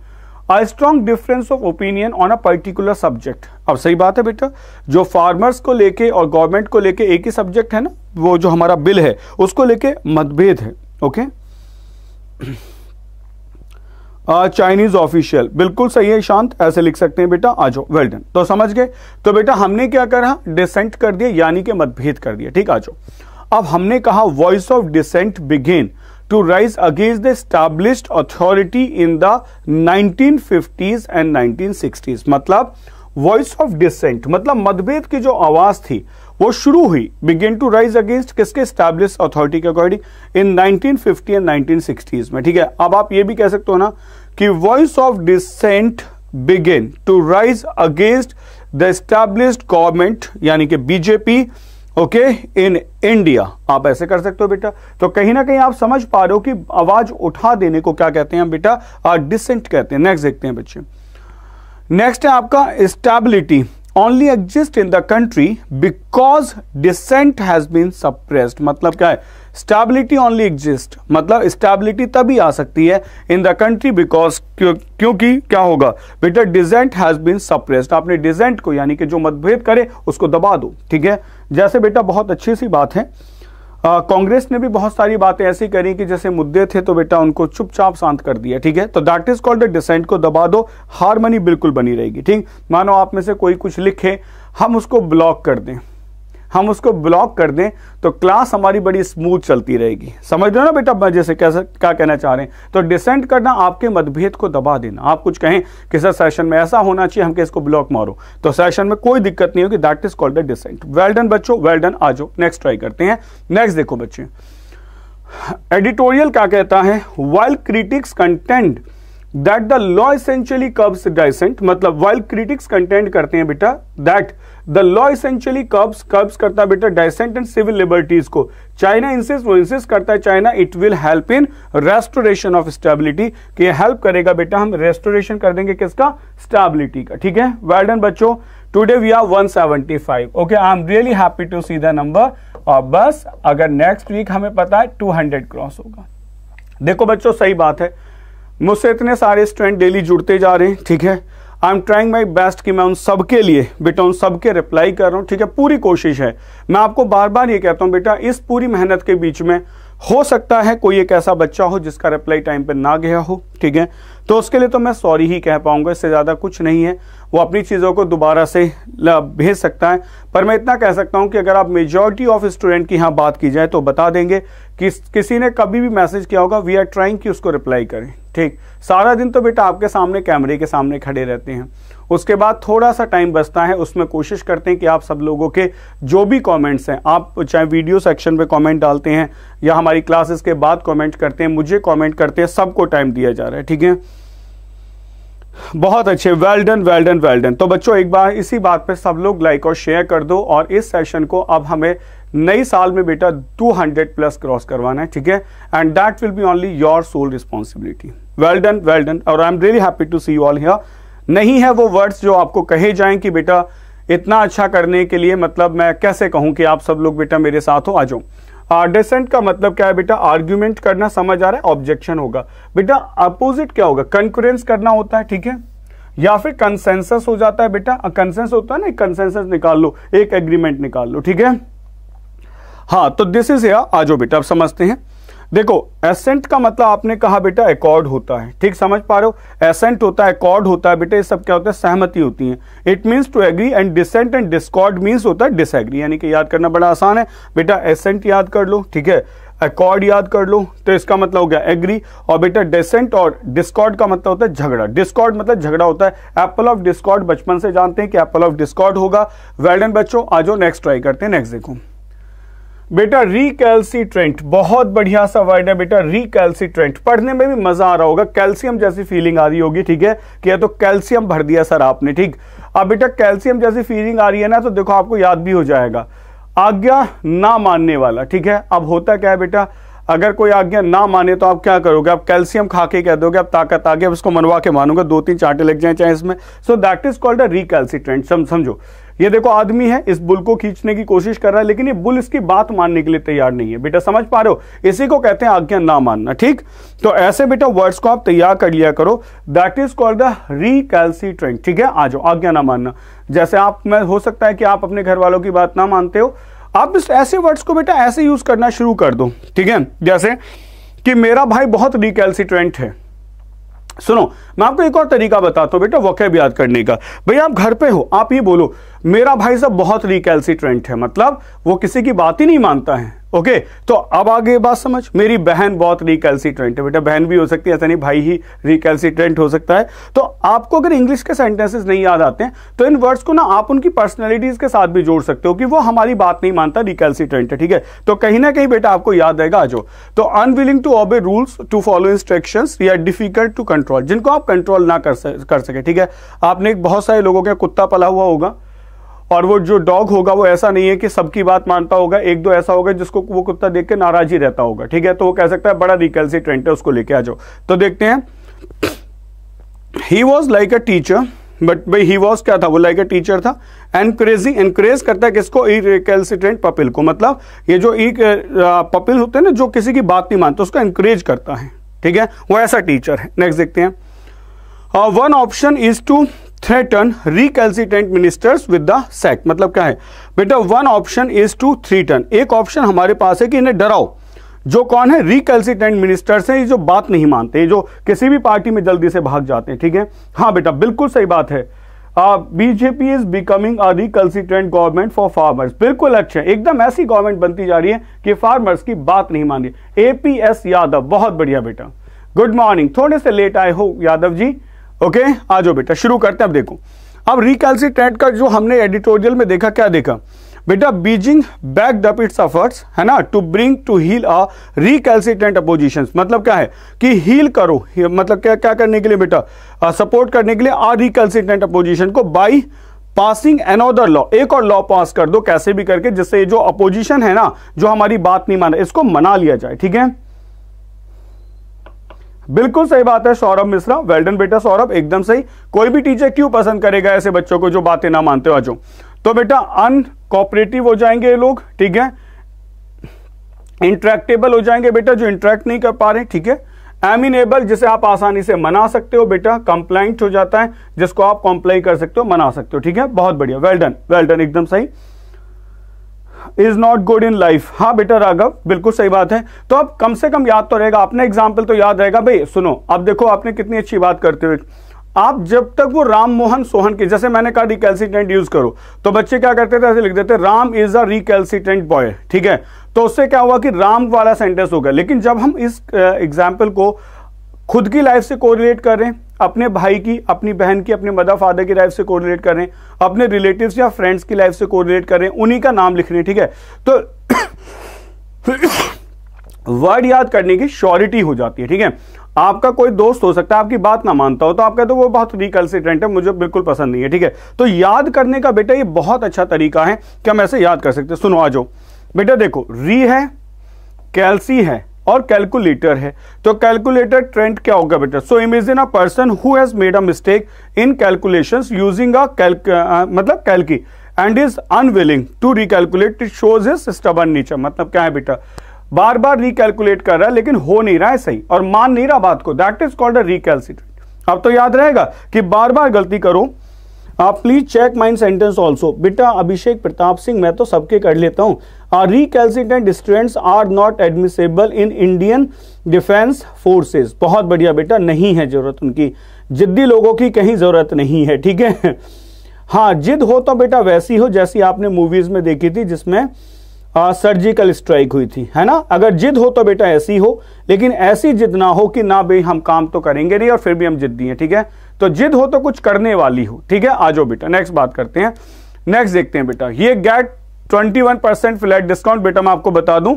a strong difference of opinion on a particular subject अब सही बात है बेटा जो फार्मर्स को लेके और गवर्नमेंट को लेके एक ही सब्जेक्ट है ना वो जो हमारा बिल है उसको लेके मतभेद है ओके चाइनीज ऑफिशियल बिल्कुल सही है शांत ऐसे लिख सकते हैं बेटा आ जाओ वेल डन तो समझ गए तो बेटा हमने क्या करा डिसेंट कर दिया यानी कि मतभेद कर दिया ठीक आ जाओ अब हमने कहा voice of dissent began to rise against the established authority in the 1950s and 1960s मतलब वॉइस ऑफ डिसेंट मतलब मतभेद की जो आवाज थी वो शुरू हुई बिगेन टू राइज अगेंस्ट किसके स्टैब्लिश अथॉरिटी के अकॉर्डिंग इन 1950 एंड 1960s में ठीक है अब आप ये भी कह सकते हो ना कि voice of dissent began to rise against the establish government यानी कि बीजेपी ओके इन इंडिया आप ऐसे कर सकते हो बेटा तो कहीं ना कहीं आप समझ पा रहे हो कि आवाज उठा देने को क्या कहते हैं बेटा डिसेंट कहते हैं नेक्स्ट देखते हैं बच्चे नेक्स्ट है आपका stability only exist in the country because dissent has been suppressed मतलब क्या है स्टेबिलिटी ओनली एग्जिस्ट मतलब स्टेबिलिटी तभी आ सकती है इन द कंट्री बिकॉज क्योंकि क्या होगा बेटा डिजेंट हैज बीन सप्रेस्ड आपने डिजेंट को यानी कि जो मतभेद करे उसको दबा दो ठीक है जैसे बेटा बहुत अच्छी सी बात है कांग्रेस ने भी बहुत सारी बातें ऐसी करी कि जैसे मुद्दे थे तो बेटा उनको चुपचाप शांत कर दिया ठीक है तो that is called the dissent को दबा दो हारमनी बिल्कुल बनी रहेगी ठीक मानो आप में से कोई कुछ लिखे हम उसको ब्लॉक कर दें हम उसको ब्लॉक कर दें तो क्लास हमारी बड़ी स्मूथ चलती रहेगी समझ रहे हो ना बेटा मैं जैसे कैसे क्या कहना चाह रहे हैं तो डिसेंट करना आपके मतभेद को दबा देना आप कुछ कहें कि सर सेशन में ऐसा होना चाहिए हम इसको ब्लॉक मारो तो सेशन में कोई दिक्कत नहीं होगी that is called the dissent well done बच्चों वेल डन आ जाओ नेक्स्ट ट्राई करते हैं नेक्स्ट देखो बच्चे एडिटोरियल क्या कहता है while critics contend that the law essentially curbs dissent मतलब वाइल क्रिटिक्स कंटेंट करते हैं बेटा that the law essentially curbs curbs करता है बेटा डायसेंट एंड सिविल लिबर्टीज को चाइना इंसिस वो इंसिस्ट करता है China it will help in restoration of stability कि हेल्प करेगा बेटा हम रेस्टोरेशन कर देंगे किसका स्टेबिलिटी का ठीक है वेल डन बच्चों today we are 175 okay I am really happy to see the number और बस अगर नेक्स्ट वीक हमें पता है 200 क्रॉस होगा देखो बच्चों सही बात है मुझसे इतने सारे स्टूडेंट डेली जुड़ते जा रहे हैं ठीक है I am trying my best कि मैं उन सबके लिए बेटा उन सबके रिप्लाई कर रहा हूँ ठीक है पूरी कोशिश है मैं आपको बार बार ये कहता हूँ बेटा इस पूरी मेहनत के बीच में हो सकता है कोई एक ऐसा बच्चा हो जिसका रिप्लाई टाइम पे ना गया हो ठीक है तो उसके लिए तो मैं सॉरी ही कह पाऊंगा इससे ज़्यादा कुछ नहीं है वो अपनी चीज़ों को दोबारा से भेज सकता है पर मैं इतना कह सकता हूं कि अगर आप मेजोरिटी ऑफ स्टूडेंट की यहां बात की जाए तो बता देंगे कि किसी ने कभी भी मैसेज किया होगा वी आर ट्राइंग कि उसको रिप्लाई करें ठीक सारा दिन तो बेटा आपके सामने कैमरे के सामने खड़े रहते हैं उसके बाद थोड़ा सा टाइम बचता है उसमें कोशिश करते हैं कि आप सब लोगों के जो भी कमेंट्स हैं आप चाहे वीडियो सेक्शन में कमेंट डालते हैं या हमारी क्लासेस के बाद कमेंट करते हैं मुझे कमेंट करते हैं सबको टाइम दिया जा रहा है ठीक है बहुत अच्छे well done well done well done तो बच्चों एक बार इसी बात पर सब लोग लाइक और शेयर कर दो और इस सेशन को अब हमें नई साल में बेटा 200 प्लस क्रॉस करवाना है ठीक है and that will be only your sole responsibility well done well done और I am really happy to see you all here नहीं है वो वर्ड्स जो आपको कहे जाएं कि बेटा इतना अच्छा करने के लिए मतलब मैं कैसे कहूं कि आप सब लोग बेटा मेरे साथ हो आ जाओ डिसेंट का मतलब क्या है बेटा आर्ग्यूमेंट करना समझ आ रहा है ऑब्जेक्शन होगा बेटा अपोजिट क्या होगा कंकुरेंस करना होता है ठीक है या फिर कंसेंसस हो जाता है बेटा कंसेंस होता है ना कंसेंसस निकाल लो एक एग्रीमेंट निकाल लो ठीक है हाँ तो दिस इज या आ जाओ बेटा अब समझते हैं देखो एसेंट का मतलब आपने कहा बेटा एकॉर्ड होता है ठीक समझ पा रहे हो एसेंट होता है एकॉर्ड होता है बेटा ये सब क्या होता है सहमति होती है it means to agree and dissent and discord means होता है डिसएग्री यानी कि याद करना बड़ा आसान है बेटा एसेंट याद कर लो ठीक है एकॉर्ड याद कर लो तो इसका मतलब हो गया एग्री और बेटा डिसेंट और डिस्कॉर्ड का मतलब होता है झगड़ा डिस्कॉर्ड मतलब झगड़ा होता है एप्पल ऑफ डिस्कॉर्ड बचपन से जानते हैं कि एप्पल ऑफ डिस्कॉर्ड होगा वेल डन बच्चों आज नेक्स्ट ट्राई करते हैं नेक्स्ट देखो बेटा ट्रेंट बहुत बढ़िया सा वर्ड है बेटा ट्रेंट पढ़ने में भी मजा आ रहा होगा कैल्शियम जैसी फीलिंग आ रही होगी ठीक है कि या तो कैल्शियम भर दिया सर आपने ठीक अब बेटा कैल्शियम जैसी फीलिंग आ रही है ना तो देखो आपको याद भी हो जाएगा आज्ञा ना मानने वाला ठीक है अब होता क्या है बेटा अगर कोई आज्ञा ना माने तो आप क्या करोगे आप कैल्शियम खा के कह दोगे आप ताकत आगे उसको इसको मनवा के मानोगे दो तीन चांटे लग जाए चाहे इसमें so that is called a recalcitrant समझो ये देखो आदमी है इस बुल को खींचने की कोशिश कर रहा है लेकिन ये बुल इसकी बात मानने के लिए तैयार नहीं है बेटा समझ पा रहे हो इसी को कहते हैं आज्ञा ना मानना ठीक तो ऐसे बेटा वर्ड्स को आप तैयार कर लिया करो that is called the recalcitrant ठीक है आ जाओ आज्ञा ना मानना जैसे आप मैं हो सकता है कि आप अपने घर वालों की बात ना मानते हो आप इस ऐसे वर्ड्स को बेटा ऐसे यूज करना शुरू कर दो ठीक है जैसे कि मेरा भाई बहुत रिकैल्सिट्रेंट है सुनो मैं आपको एक और तरीका बताता हूं बेटा वॉकैब याद करने का भैया आप घर पे हो आप ये बोलो मेरा भाई साहब बहुत रिकैल्सिट्रेंट है मतलब वो किसी की बात ही नहीं मानता है ओके तो अब आगे बात समझ मेरी बहन बहुत रिकैल्सिट्रेंट है बेटा बहन भी हो सकती है ऐसा नहीं भाई ही रिकैल्सिट्रेंट हो सकता है तो आपको अगर इंग्लिश के सेंटेंसेस नहीं याद आते हैं तो इन वर्ड्स को ना आप उनकी पर्सनैलिटीज के साथ भी जोड़ सकते हो कि वो हमारी बात नहीं मानता ट्रेंट है ठीक है तो कहीं ना कहीं बेटा आपको याद रहेगा आज तो unwilling to obey rules to follow instruction या डिफिकल्ट टू कंट्रोल जिनको आप कंट्रोल ना कर सके ठीक है आपने बहुत सारे लोगों का कुत्ता पला हुआ होगा और वो जो डॉग होगा वो ऐसा नहीं है कि सबकी बात मानता होगा एक दो ऐसा होगा जिसको वो कुत्ता देख के नाराज ही रहता होगा ठीक है तो वो कह सकता है बड़ा रिकल्सी ट्रेंट है उसको लेके आ जाओ तो देखते हैं he was like a teacher but भाई ही वॉज क्या था वो लाइक अ टीचर था एनक्रेजिंग एनक्रेज करता है किसको ई e रिकल्सिट्रेंट पपिल को मतलब ये जो ई e, पपिल होते हैं ना जो किसी की बात नहीं मानते उसको एनकरेज करता है ठीक है वो ऐसा टीचर है नेक्स्ट देखते हैं one option is to threaten recalcitrant ministers with the sack मतलब क्या है बेटा one option is to threaten एक ऑप्शन हमारे पास है कि इन्हें डराओ जो कौन है रिकल्सिटेंट मिनिस्टर्स हैं ये जो बात नहीं मानते जो किसी भी पार्टी में जल्दी से भाग जाते हैं ठीक है हाँ बेटा बिल्कुल सही बात है BJP is becoming a recalcitrant government for farmers बिल्कुल अच्छे एकदम ऐसी गवर्नमेंट बनती जा रही है कि फार्मर्स की बात नहीं मान रही एपीएस यादव बहुत बढ़िया बेटा गुड मॉर्निंग थोड़े से लेट आए हो यादव जी ओके आ जाओ बेटा शुरू करते हैं अब देखो अब रिकैल्सिट्रेंट का जो हमने एडिटोरियल में देखा क्या देखा बेटा Beijing back the its efforts है ना to bring to heel a recalcitrant opposition मतलब क्या है कि हील करो मतलब क्या क्या करने के लिए बेटा सपोर्ट uh, करने के लिए आ रिकैल्सिटेंट अपोजिशन को बाई पासिंग अनोदर लॉ एक और लॉ पास कर दो कैसे भी करके जिससे जो अपोजिशन है ना जो हमारी बात नहीं माना इसको मना लिया जाए ठीक है बिल्कुल सही बात है सौरभ मिश्रा वेल्डन बेटा सौरभ एकदम सही कोई भी टीचर क्यों पसंद करेगा ऐसे बच्चों को जो बातें ना मानते हो अजो तो बेटा अनकोपरेटिव हो जाएंगे ये लोग ठीक है इंट्रैक्टेबल हो जाएंगे बेटा जो इंट्रैक्ट नहीं कर पा रहे ठीक है एमिनेबल जिसे आप आसानी से मना सकते हो बेटा कंप्लाइंट हो जाता है जिसको आप कॉम्प्लाई कर सकते हो मना सकते हो ठीक है बहुत बढ़िया वेल्डन वेल्डन एकदम सही is not good in life हाँ बेटा राघव बिल्कुल सही बात है तो अब कम से कम याद तो रहेगा आपने एग्जाम्पल तो याद रहेगा भाई सुनो अब देखो आपने कितनी अच्छी बात करते हुए आप जब तक वो राम मोहन सोहन के जैसे मैंने कहा रिकैल्सिटेंट यूज करो तो बच्चे क्या करते थे ऐसे लिख देते Ram is a recalcitrant boy ठीक है तो उससे क्या हुआ कि राम वाला सेंटेंस हो गया लेकिन जब हम इस एग्जाम्पल को खुद की लाइफ से कोरिलेट कर रहे हैं अपने भाई की अपनी बहन की अपने मदर फादर की लाइफ से कोरिलेट कर रहे हैं अपने रिलेटिव या फ्रेंड्स की लाइफ से कोरिलेट कर रहे हैं उन्हीं का नाम लिख रहे हैं ठीक है तो वर्ड याद करने की श्योरिटी हो जाती है ठीक है आपका कोई दोस्त हो सकता है आपकी बात ना मानता हो तो आप कहते हो वो बहुत रिकल्सिट्रेंट है मुझे बिल्कुल पसंद नहीं है ठीक है तो याद करने का बेटा ये बहुत अच्छा तरीका है कि हम ऐसे याद कर सकते हैं सुनो आ जाओ बेटा देखो री है कैल्सी है और कैलकुलेटर है तो कैलकुलेटर ट्रेंड क्या होगा बेटा so imagine a person who has made a mistake in calculations using a calc मतलब कैलकी and is unwilling to recalculate it shows his stubborn nature मतलब क्या है बेटा बार बार रिकैलकुलेट कर रहा है लेकिन हो नहीं रहा है सही और मान नहीं रहा बात को that is called a recalcitrant अब तो याद रहेगा कि बार बार गलती करो आप please check mind sentence also बेटा अभिषेक प्रताप सिंह मैं तो सबके कर लेता हूं uh, recalcitrant students are not admissible in Indian defense बहुत बढ़िया बेटा नहीं है जरूरत उनकी जिद्दी लोगों की कहीं जरूरत नहीं है ठीक है हाँ जिद हो तो बेटा वैसी हो जैसी आपने मूवीज में देखी थी जिसमें सर्जिकल स्ट्राइक हुई थी है ना अगर जिद हो तो बेटा ऐसी हो लेकिन ऐसी जिद ना हो कि ना भाई हम काम तो करेंगे नहीं और फिर भी हम जिद्दी हैं ठीक है तो जिद हो तो कुछ करने वाली हो ठीक है आ जाओ बेटा नेक्स्ट बात करते हैं नेक्स्ट देखते हैं बेटा ये get twenty one percent flat discount बेटा मैं आपको बता दूं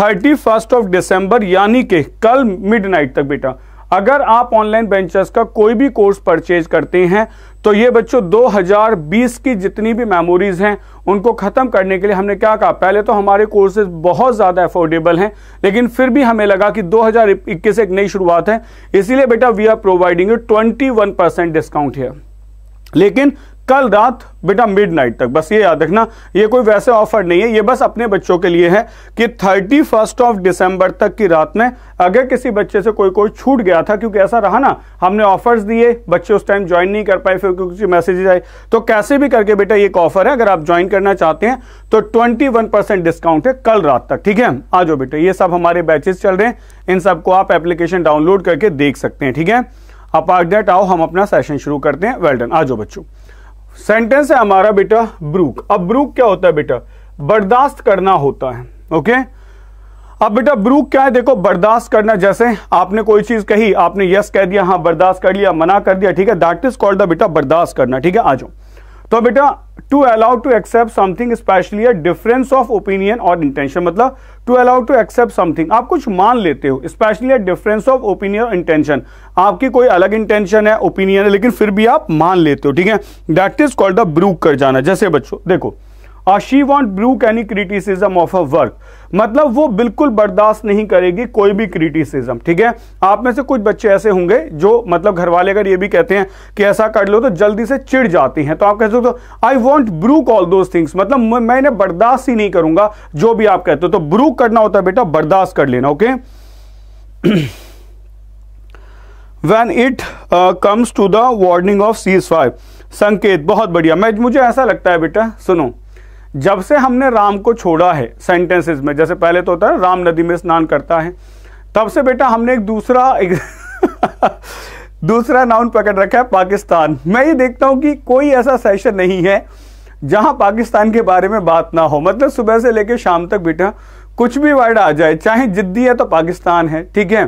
थर्टी फर्स्ट ऑफ डिसंबर यानी कि कल मिडनाइट तक बेटा अगर आप ऑनलाइन बेंचर्स का कोई भी कोर्स परचेज करते हैं तो ये बच्चों 2020 की जितनी भी मेमोरीज हैं उनको ख़त्म करने के लिए हमने क्या कहा पहले तो हमारे कोर्सेज बहुत ज़्यादा अफोर्डेबल हैं लेकिन फिर भी हमें लगा कि 2021 एक नई शुरुआत है इसीलिए बेटा we are providing you 21 percent discount है लेकिन कल रात बेटा मिडनाइट तक बस ये याद रखना ये कोई वैसे ऑफर नहीं है ये बस अपने बच्चों के लिए है कि थर्टी फर्स्ट ऑफ दिसंबर तक की रात में अगर किसी बच्चे से कोई कोई छूट गया था क्योंकि ऐसा रहा ना हमने ऑफर्स दिए बच्चे उस टाइम ज्वाइन नहीं कर पाए फिर कुछ मैसेजेस आए तो कैसे भी करके बेटा ये ऑफर है अगर आप ज्वाइन करना चाहते हैं तो ट्वेंटी डिस्काउंट है कल रात तक ठीक है आ जाओ बेटा ये सब हमारे बैचेस चल रहे हैं इन सबको आप एप्लीकेशन डाउनलोड करके देख सकते हैं ठीक है आप आग डेट आओ हम अपना सेशन शुरू करते हैं वेल डन आ जाओ बच्चों सेंटेंस है हमारा बेटा ब्रूक अब ब्रूक क्या होता है बेटा बर्दाश्त करना होता है ओके अब बेटा ब्रूक क्या है देखो बर्दाश्त करना जैसे आपने कोई चीज कही आपने यस कह दिया हाँ बर्दाश्त कर लिया मना कर दिया ठीक है दैट इज कॉल्ड द बेटा बर्दाश्त करना ठीक है आ जाओ तो बेटा to allow to accept something specially difference of opinion और इंटेंशन मतलब to allow to accept something आप कुछ मान लेते हो specially a difference of opinion और इंटेंशन आपकी कोई अलग इंटेंशन है ओपिनियन है लेकिन फिर भी आप मान लेते हो ठीक है that is called the brook कर जाना जैसे बच्चों देखो she won't brook any criticism of a work मतलब वो बिल्कुल बर्दाश्त नहीं करेगी कोई भी क्रिटिसिज्म ठीक है आप में से कुछ बच्चे ऐसे होंगे जो मतलब घर वाले अगर ये भी कहते हैं कि ऐसा कर लो तो जल्दी से चिढ़ जाती हैं तो आप कह सकते हो I won't brook all those things मतलब मैंने बर्दाश्त ही नहीं करूंगा जो भी आप कहते हो तो ब्रूक करना होता है बेटा बर्दाश्त कर लेना okay when it comes to the warning of cease five Sanket बहुत बढ़िया मैं मुझे ऐसा लगता है बेटा सुनो जब से हमने राम को छोड़ा है सेंटेंसेस में जैसे पहले तो होता है राम नदी में स्नान करता है तब से बेटा हमने एक दूसरा एक दूसरा नाउन पकड़ रखा है पाकिस्तान मैं ये देखता हूं कि कोई ऐसा सेशन नहीं है जहां पाकिस्तान के बारे में बात ना हो मतलब सुबह से लेकर शाम तक बेटा कुछ भी वर्ड आ जाए चाहे जिद्दी है तो पाकिस्तान है ठीक है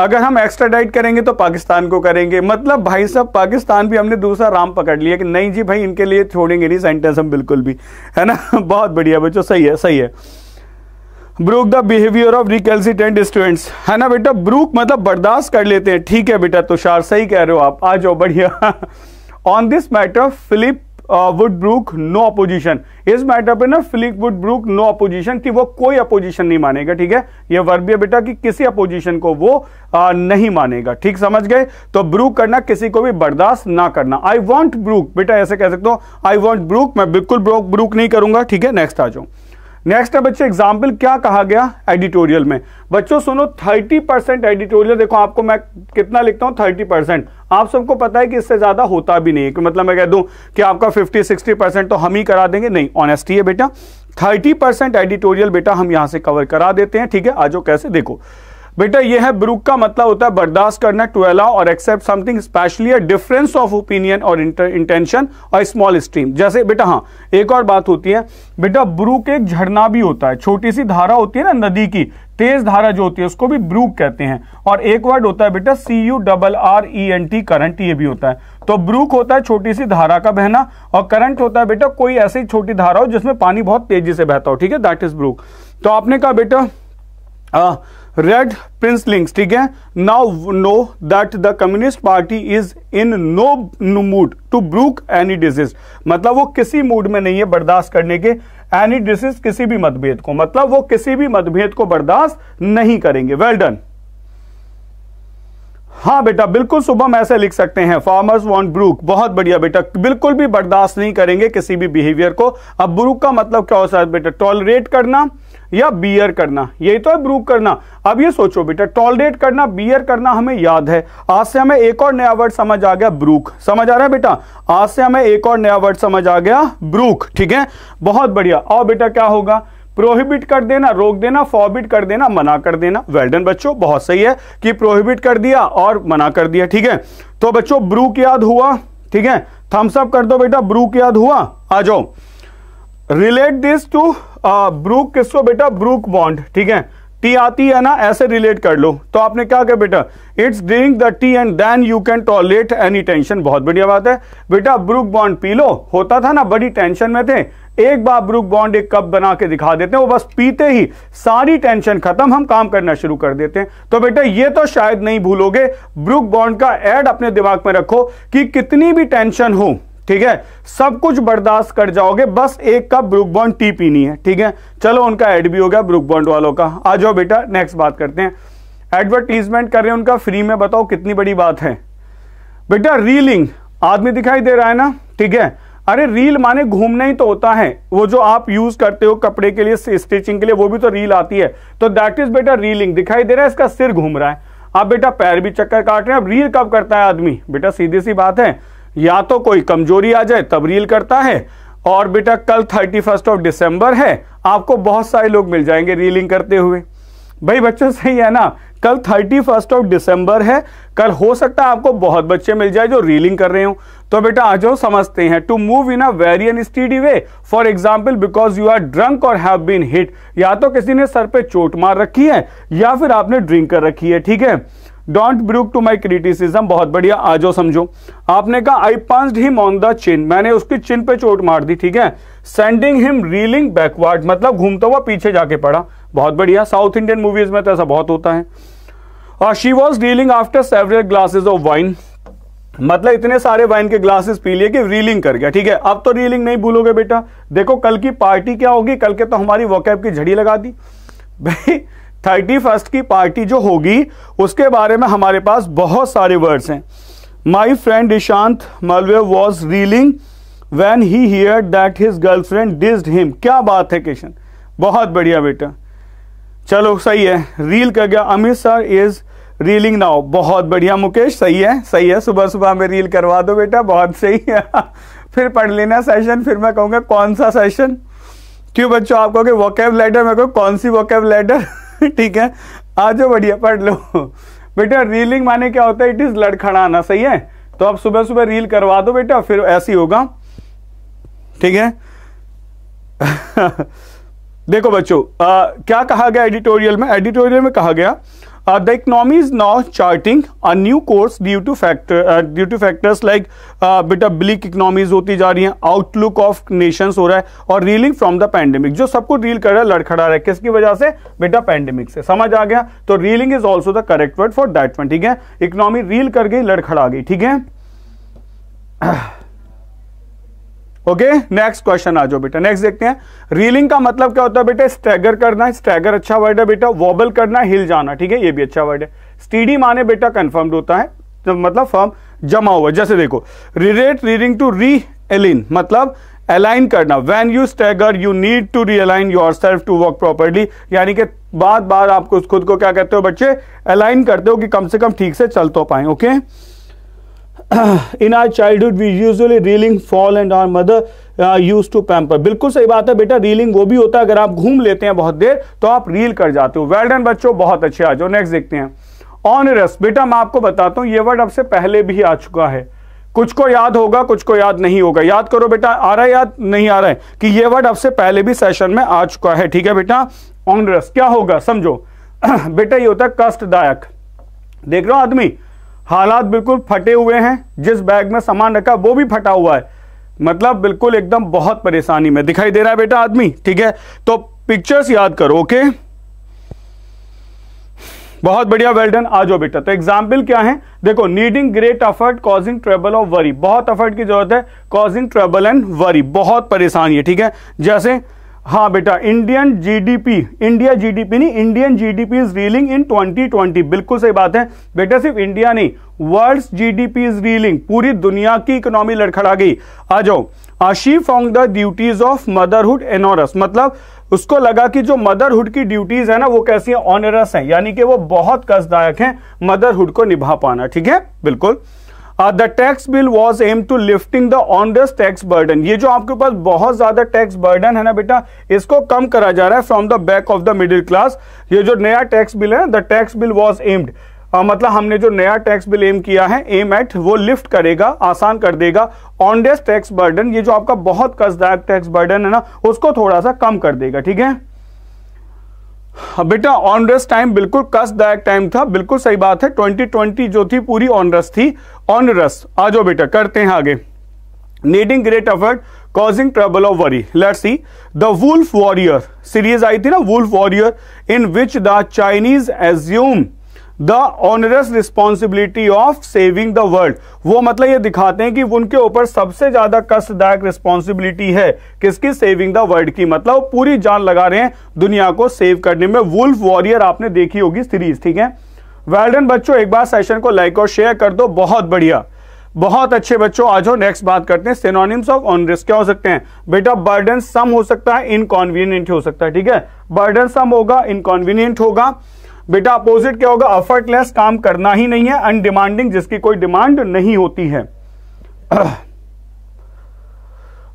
अगर हम एक्स्ट्राडाइट करेंगे तो पाकिस्तान को करेंगे मतलब भाई साहब पाकिस्तान भी हमने दूसरा राम पकड़ लिया कि नहीं जी भाई इनके लिए छोड़ेंगे नहीं सेंटेंस हम बिल्कुल भी है ना बहुत बढ़िया बच्चों सही है सही है brook the behaviour of recalcitrant students है ना बेटा ब्रूक मतलब बर्दाश्त कर लेते हैं ठीक है बेटा तुषार सही कह रहे हो आप आ जाओ बढ़िया on this matter Philip would brook no opposition इस मैटर पे ना Philip would brook no opposition कि वो कोई अपोजिशन नहीं मानेगा ठीक है ये वर्ब है बेटा कि किसी अपोजिशन को वो आ, नहीं मानेगा ठीक समझ गए तो ब्रूक करना किसी को भी बर्दाश्त ना करना आई वॉन्ट ब्रूक बेटा ऐसे कह सकते हो आई वॉन्ट ब्रूक मैं बिल्कुल ब्रूक नहीं करूंगा ठीक है नेक्स्ट आ जाओ नेक्स्ट है बच्चे एग्जाम्पल क्या कहा गया एडिटोरियल में बच्चों सुनो 30 परसेंट एडिटोरियल देखो आपको मैं कितना लिखता हूं 30 परसेंट आप सबको पता है कि इससे ज्यादा होता भी नहीं है मतलब मैं कह दूं कि आपका 50 60 परसेंट तो हम ही करा देंगे नहीं ऑनेस्टी है बेटा 30 परसेंट एडिटोरियल बेटा हम यहां से कवर करा देते हैं ठीक है आज कैसे देखो बेटा ये है ब्रूक का मतलब होता है बर्दाश्त करना टू अलाउ और accept something specially difference of opinion और इंटेंशन और स्मॉल स्ट्रीम जैसे बेटा हाँ एक और बात होती है बेटा ब्रुक एक झरना भी होता है छोटी सी धारा होती है ना नदी की तेज धारा जो होती है उसको भी ब्रूक कहते हैं और एक वर्ड होता है बेटा C U double R E N T current ये भी होता है तो ब्रूक होता है छोटी सी धारा का बहना और करंट होता है बेटा कोई ऐसी छोटी धारा हो जिसमें पानी बहुत तेजी से बहता हो ठीक है दैट इज ब्रूक तो आपने कहा बेटा आ, रेड प्रिंसलिंग्स ठीक है now know that the communist party is in no mood to brook any disease मतलब वो किसी मूड में नहीं है बर्दाश्त करने के एनी डिजीज किसी भी मतभेद को मतलब वो किसी भी मतभेद को बर्दाश्त नहीं करेंगे वेल well डन हाँ बेटा बिल्कुल हम ऐसे लिख सकते हैं फार्मर्स वांट ब्रूक बहुत बढ़िया बेटा बिल्कुल भी बर्दाश्त नहीं करेंगे किसी भी बिहेवियर को अब ब्रूक का मतलब क्या हो सकता है बेटा टॉलरेट करना या बियर करना यही तो है ब्रूक करना अब ये सोचो बेटा टॉलरेट करना बियर करना हमें याद है आज से हमें एक और नया वर्ड समझ आ गया ब्रूक समझ आ रहा है बेटा आज से हमें एक और नया वर्ड समझ आ गया ब्रूक ठीक है बहुत बढ़िया और बेटा क्या होगा प्रोहिबिट कर देना रोक देना फॉबिट कर देना मना कर देना वेल्डन बच्चों बहुत सही है कि प्रोहिबिट कर दिया और मना कर दिया ठीक है तो बच्चों ब्रूक याद हुआ ठीक है थम्सअप कर दो बेटा ब्रूक याद हुआ आ जाओ रिलेट दिस टू ब्रूक किसको बेटा ब्रूक बॉन्ड ठीक है टी आती है ना ऐसे रिलेट कर लो तो आपने क्या कहा बेटा it's drink the tea and then you can tolerate any tension बहुत बढ़िया बात है बेटा ब्रूक बॉन्ड पी लो होता था ना बड़ी टेंशन में थे एक बार ब्रूक बॉन्ड एक कप बना के दिखा देते हैं वो बस पीते ही सारी टेंशन खत्म हम काम करना शुरू कर देते हैं तो बेटा ये तो शायद नहीं भूलोगे ब्रूक बॉन्ड का एड अपने दिमाग में रखो कि कितनी भी टेंशन हो ठीक है सब कुछ बर्दाश्त कर जाओगे बस एक कप ब्रुक बॉन्ड टी पीनी है ठीक है चलो उनका एड भी हो गया ब्रुक बॉन्ड वालों का आ जाओ बेटा नेक्स्ट बात करते हैं एडवर्टीजमेंट कर रहे हैं उनका फ्री में बताओ कितनी बड़ी बात है बेटा रीलिंग आदमी दिखाई दे रहा है ना ठीक है अरे रील माने घूमना ही तो होता है वो जो आप यूज करते हो कपड़े के लिए स्टिचिंग के लिए वो भी तो रील आती है तो दैट इज बेटा रीलिंग दिखाई दे रहा है इसका सिर घूम रहा है आप बेटा पैर भी चक्कर काट रहे हैं अब रील कब करता है आदमी बेटा सीधी सी बात है या तो कोई कमजोरी आ जाए तब रील करता है और बेटा कल थर्टी फर्स्ट ऑफ डिसंबर है आपको बहुत सारे लोग मिल जाएंगे रीलिंग करते हुए भाई बच्चों सही है ना कल थर्टी फर्स्ट ऑफ डिसंबर है कल हो सकता है आपको बहुत बच्चे मिल जाए जो रीलिंग कर रहे हो तो बेटा आज समझते हैं to move in a very unsteady way for example because you are drunk or have been hit या तो किसी ने सर पे चोट मार रखी है या फिर आपने ड्रिंक कर रखी है ठीक है don't brook to my criticism बहुत बढ़िया आ जाओ समझो आपने कहा I punched him on the chin मैंने उसकी चिन पे चोट मार दी ठीक है सेंडिंग हिम रीलिंग बैकवर्ड मतलब घूमता हुआ पीछे जाके पड़ा बहुत बढ़िया साउथ इंडियन मूवीज में तो ऐसा बहुत होता है और she was reeling after several glasses of wine मतलब इतने सारे वाइन के ग्लासेस पी लिए कि रीलिंग कर गया ठीक है अब तो रीलिंग नहीं भूलोगे बेटा देखो कल की पार्टी क्या होगी कल के तो हमारी वॉकैप की झड़ी लगा दी भाई थर्टी फर्स्ट की पार्टी जो होगी उसके बारे में हमारे पास बहुत सारे वर्ड्स हैं my friend Ishant Malve was reeling when he hear that his girlfriend dissed him क्या बात है किशन बहुत बढ़िया बेटा चलो सही है रील कर गया Amit sir is reeling now बहुत बढ़िया मुकेश सही है सही है सुबह सुबह हमें रील करवा दो बेटा बहुत सही है फिर पढ़ लेना सेशन फिर मैं कहूँगा कौन सा सेशन क्यों बच्चों आप कहोगे वोकेब लेटर मैं कहूँ कौन सी वॉकैब लेटर ठीक है आज बढ़िया पढ़ लो बेटा रीलिंग माने क्या होता है इट इज लड़खड़ाना सही है तो आप सुबह सुबह रील करवा दो बेटा फिर ऐसी होगा ठीक है देखो बच्चों क्या कहा गया एडिटोरियल में एडिटोरियल में कहा गया Uh, the economy is now charting a new course due to factor uh, due to factors like बेटा ब्लिक इकोनॉमीज होती जा रही हैं आउटलुक ऑफ नेशंस हो रहा है और रीलिंग फ्रॉम द पैंडेमिक जो सबको रील कर रहा है लड़खड़ा रहा है किसकी वजह से बेटा पैंडेमिक से समझ आ गया तो reeling is also the correct word for that one ठीक है इकोनॉमी रील कर गई लड़खड़ा गई ठीक है ओके नेक्स्ट क्वेश्चन आ जाओ बेटा नेक्स्ट देखते हैं रीलिंग का मतलब क्या होता है बेटा स्टैगर करना स्टैगर अच्छा वर्ड है बेटा वॉबल करना हिल जाना ठीक है ये भी अच्छा वर्ड है स्टीडी माने बेटा कंफर्म्ड होता है तो मतलब फॉर्म जमा हुआ जैसे देखो relate reading to realign मतलब अलाइन करना when you stagger you need to realign yourself to work properly यानी कि बार बार आपको खुद को क्या कहते हो बच्चे अलाइन करते हो कि कम से कम ठीक से चल तो पाए okay okay? In our childhood we usually reeling fall and our mother use to pamper बिल्कुल सही बात है बेटा रीलिंग वो भी होता है अगर आप घूम लेते हैं बहुत देर तो आप रील कर जाते हो वेल डन बच्चों बहुत अच्छे आ जाओ नेक्स्ट देखते हैं ऑनरस बेटा मैं आपको बताता हूँ ये वर्ड आपसे पहले भी आ चुका है कुछ को याद होगा कुछ को याद नहीं होगा याद करो बेटा आ रहा है याद नहीं आ रहा है कि ये वर्ड आपसे पहले भी सेशन में आ चुका है ठीक है बेटा ऑनरस क्या होगा समझो बेटा ये होता है कष्टदायक देख रहे हो आदमी हालात बिल्कुल फटे हुए हैं जिस बैग में सामान रखा वो भी फटा हुआ है मतलब बिल्कुल एकदम बहुत परेशानी में दिखाई दे रहा है बेटा आदमी ठीक है तो पिक्चर्स याद करो ओके बहुत बढ़िया वेल डन आ जाओ बेटा तो एग्जाम्पल क्या है देखो needing great effort causing trouble of worry बहुत अफर्ट की जरूरत है कॉजिंग ट्रेबल एंड वरी बहुत परेशानी है ठीक है जैसे हाँ बेटा इंडियन जीडीपी इंडिया जीडीपी नहीं Indian GDP is reeling in 2020 बिल्कुल सही बात है बेटा सिर्फ इंडिया नहीं वर्ल्ड जीडीपी इज रीलिंग पूरी दुनिया की इकोनॉमी लड़खड़ा गई आ जाओ Ashi found the duties of motherhood onerous मतलब उसको लगा कि जो मदरहुड की ड्यूटीज है ना वो कैसी है ऑनरस है यानी कि वो बहुत कसदायक है मदरहुड को निभा पाना ठीक है बिल्कुल the tax bill was aim to lifting the onerous tax burden ये जो आपके पास बहुत ज्यादा टैक्स बर्डन है ना बेटा इसको कम करा जा रहा है from the back of the middle class ये जो नया टैक्स बिल है the tax bill was aimed मतलब हमने जो नया टैक्स बिल एम किया है एम एट वो लिफ्ट करेगा आसान कर देगा ऑनडेस्ट टैक्स बर्डन ये जो आपका बहुत कसदायक टैक्स बर्डन है ना उसको थोड़ा सा कम कर देगा ठीक है हाँ, बेटा ऑनरस टाइम बिल्कुल कष्टदायक टाइम था बिल्कुल सही बात है 2020 जो थी पूरी ऑनरस थी ऑनरस आ जाओ बेटा करते हैं आगे needing great effort causing trouble of worry let see the wolf warrior series आई थी ना wolf warrior in which the Chinese assume the onerous responsibility of saving the world वो मतलब ये दिखाते हैं कि उनके ऊपर सबसे ज्यादा कष्टदायक रिस्पॉन्सिबिलिटी है किसकी सेविंग द वर्ल्ड की मतलब पूरी जान लगा रहे हैं दुनिया को सेव करने में वुल्फ वॉरियर आपने देखी होगी सीरीज ठीक है वेल्डन बच्चों एक बार सेशन को लाइक और शेयर कर दो बहुत बढ़िया बहुत अच्छे बच्चों आज हो नेक्स्ट बात करते हैं सिनोनिम्स ऑफ ऑनरस क्या हो सकते हैं बेटा बर्डन सम हो सकता है इनकॉन्वीनियंट हो सकता है ठीक है बर्डन सम होगा इनकॉन्वीनियंट होगा बेटा अपोजिट क्या होगा अफर्टलेस काम करना ही नहीं है अनडिमांडिंग जिसकी कोई डिमांड नहीं होती है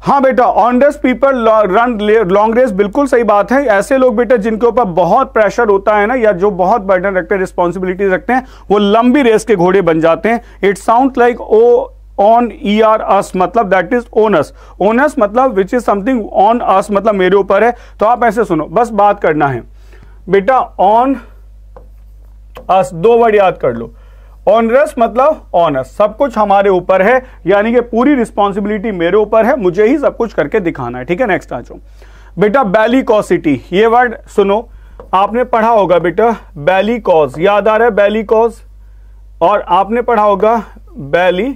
हाँ बेटा on people run long race बिल्कुल सही बात है ऐसे लोग बेटा जिनके ऊपर बहुत प्रेशर होता है ना या जो बहुत बर्डन रखते हैं रिस्पॉन्सिबिलिटीज रखते हैं वो लंबी रेस के घोड़े बन जाते हैं it sound like O on E R us मतलब दैट इज ओनस ओनस मतलब which is something on us मतलब मेरे ऊपर है तो आप ऐसे सुनो बस बात करना है बेटा ऑन on... अस दो वर्ड याद कर लो ऑनरस मतलब ऑनस सब कुछ हमारे ऊपर है यानी कि पूरी रिस्पॉन्सिबिलिटी मेरे ऊपर है मुझे ही सब कुछ करके दिखाना है ठीक है नेक्स्ट आ जाओ बेटा बैलिकॉसिटी ये वर्ड सुनो आपने पढ़ा होगा बेटा बैलिकॉज याद आ रहा है बैलिकॉज और आपने पढ़ा होगा बैली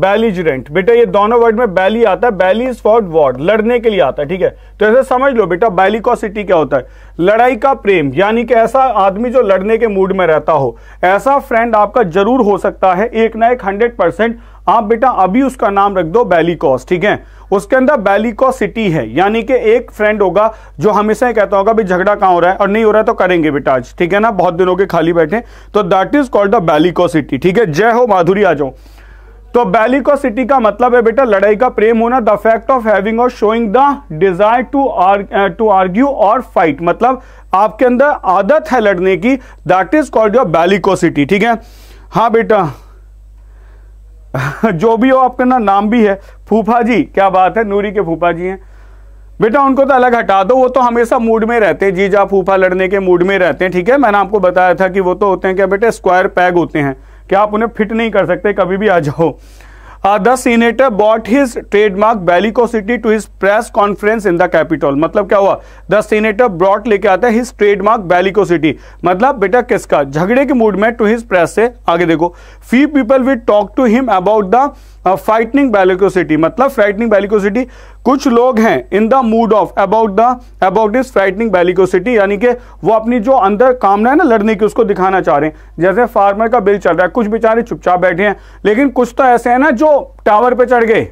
बैलीजरेंट बेटा ये दोनों वर्ड में बैली आता है बैली इज फॉर वॉर लड़ने के लिए आता है ठीक है तो ऐसे समझ लो बेटा बैलिकॉसिटी क्या होता है लड़ाई का प्रेम यानी कि ऐसा आदमी जो लड़ने के मूड में रहता हो ऐसा फ्रेंड आपका जरूर हो सकता है एक ना एक हंड्रेड परसेंट आप बेटा अभी उसका नाम रख दो बैलिकॉस ठीक है उसके अंदर बैलिकॉसिटी है यानी कि एक फ्रेंड होगा जो हमेशा ही कहता होगा भाई झगड़ा कहां हो रहा है और नहीं हो रहा है तो करेंगे बेटा आज ठीक है ना बहुत दिनों के खाली बैठे तो that is called the bellicosity ठीक है जय हो माधुरी आ जाओ तो बेलिकोसिटी का मतलब है बेटा लड़ाई का प्रेम होना the fact of having or showing the desire to to argue or fight मतलब आपके अंदर आदत है लड़ने की that is called your bellicosity ठीक है हाँ बेटा जो भी हो आपके ना नाम भी है फूफा जी क्या बात है नूरी के फूफा जी हैं बेटा उनको तो अलग हटा दो वो तो हमेशा मूड में रहते हैं जी जा फूफा लड़ने के मूड में रहते हैं ठीक है मैंने आपको बताया था कि वो तो होते हैं क्या बेटे स्क्वायर पैग होते हैं कि आप उन्हें फिट नहीं कर सकते कभी भी आ जाओ the senator brought his trademark bellicosity to his press conference in the capital मतलब क्या हुआ द सीनेटर ब्रॉट लेके आता है हिज ट्रेडमार्क बेलिकोसिटी मतलब बेटा किसका झगड़े के मूड में टू हिज प्रेस से आगे देखो few people will talk to him about the frightening bellicosity मतलब फ्राइटनिंग बैलिकोसिटी कुछ लोग हैं in the mood of about the about this frightening bellicosity यानी कि वो अपनी जो अंदर कामना है ना लड़ने की उसको दिखाना चाह रहे हैं जैसे फार्मर का बिल चल रहा है कुछ बेचारे चुपचाप बैठे हैं लेकिन कुछ तो ऐसे है ना जो टावर पर चढ़ गए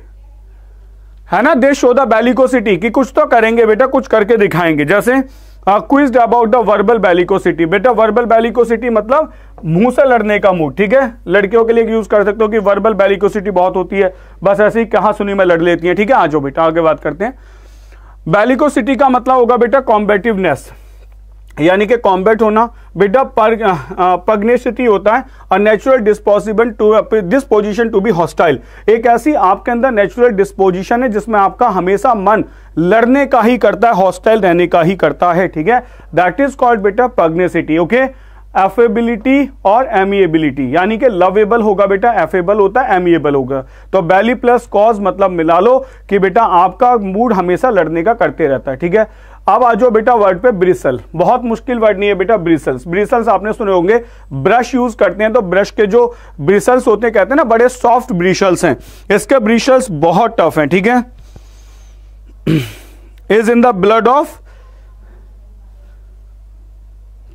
है ना देश शो द बैलिकोसिटी कि कुछ तो करेंगे बेटा कुछ करके दिखाएंगे जैसे quiz about the verbal bellicosity बेटा वर्बल बैलिकोसिटी मतलब मुंह से लड़ने का मूड ठीक है लड़कियों के लिए यूज कर सकते हो कि वर्बल बैलिकोसिटी बहुत होती है बस ऐसे ही कहां सुनी में लड़ लेती है ठीक है आज बेटा आगे बात करते हैं बैलिकोसिटी का मतलब होगा बेटा कॉम्बेटिवनेस यानी कि कॉम्बेट होना बेटा पग्नेसिटी होता है a natural disposable to disposition to be hostile एक ऐसी आपके अंदर नेचुरल डिस्पोजिशन है जिसमें आपका हमेशा मन लड़ने का ही करता है हॉस्टाइल रहने का ही करता है ठीक है दैट इज कॉल्ड बेटा पग्नेसिटी ओके एफेबिलिटी और एमिएबिलिटी यानी कि लवेबल होगा बेटा एफेबल होता है एमिएबल होगा तो बैली प्लस कॉज मतलब मिला लो कि बेटा आपका मूड हमेशा लड़ने का करते रहता है ठीक है अब आ जाओ बेटा वर्ड पे ब्रिसल बहुत मुश्किल वर्ड नहीं है बेटा ब्रिसल्स ब्रिसल्स आपने सुने होंगे ब्रश यूज करते हैं तो ब्रश के जो ब्रिसल्स होते हैं कहते हैं ना बड़े सॉफ्ट ब्रिशल्स हैं इसके ब्रिशल्स बहुत टफ हैं ठीक है is in the blood of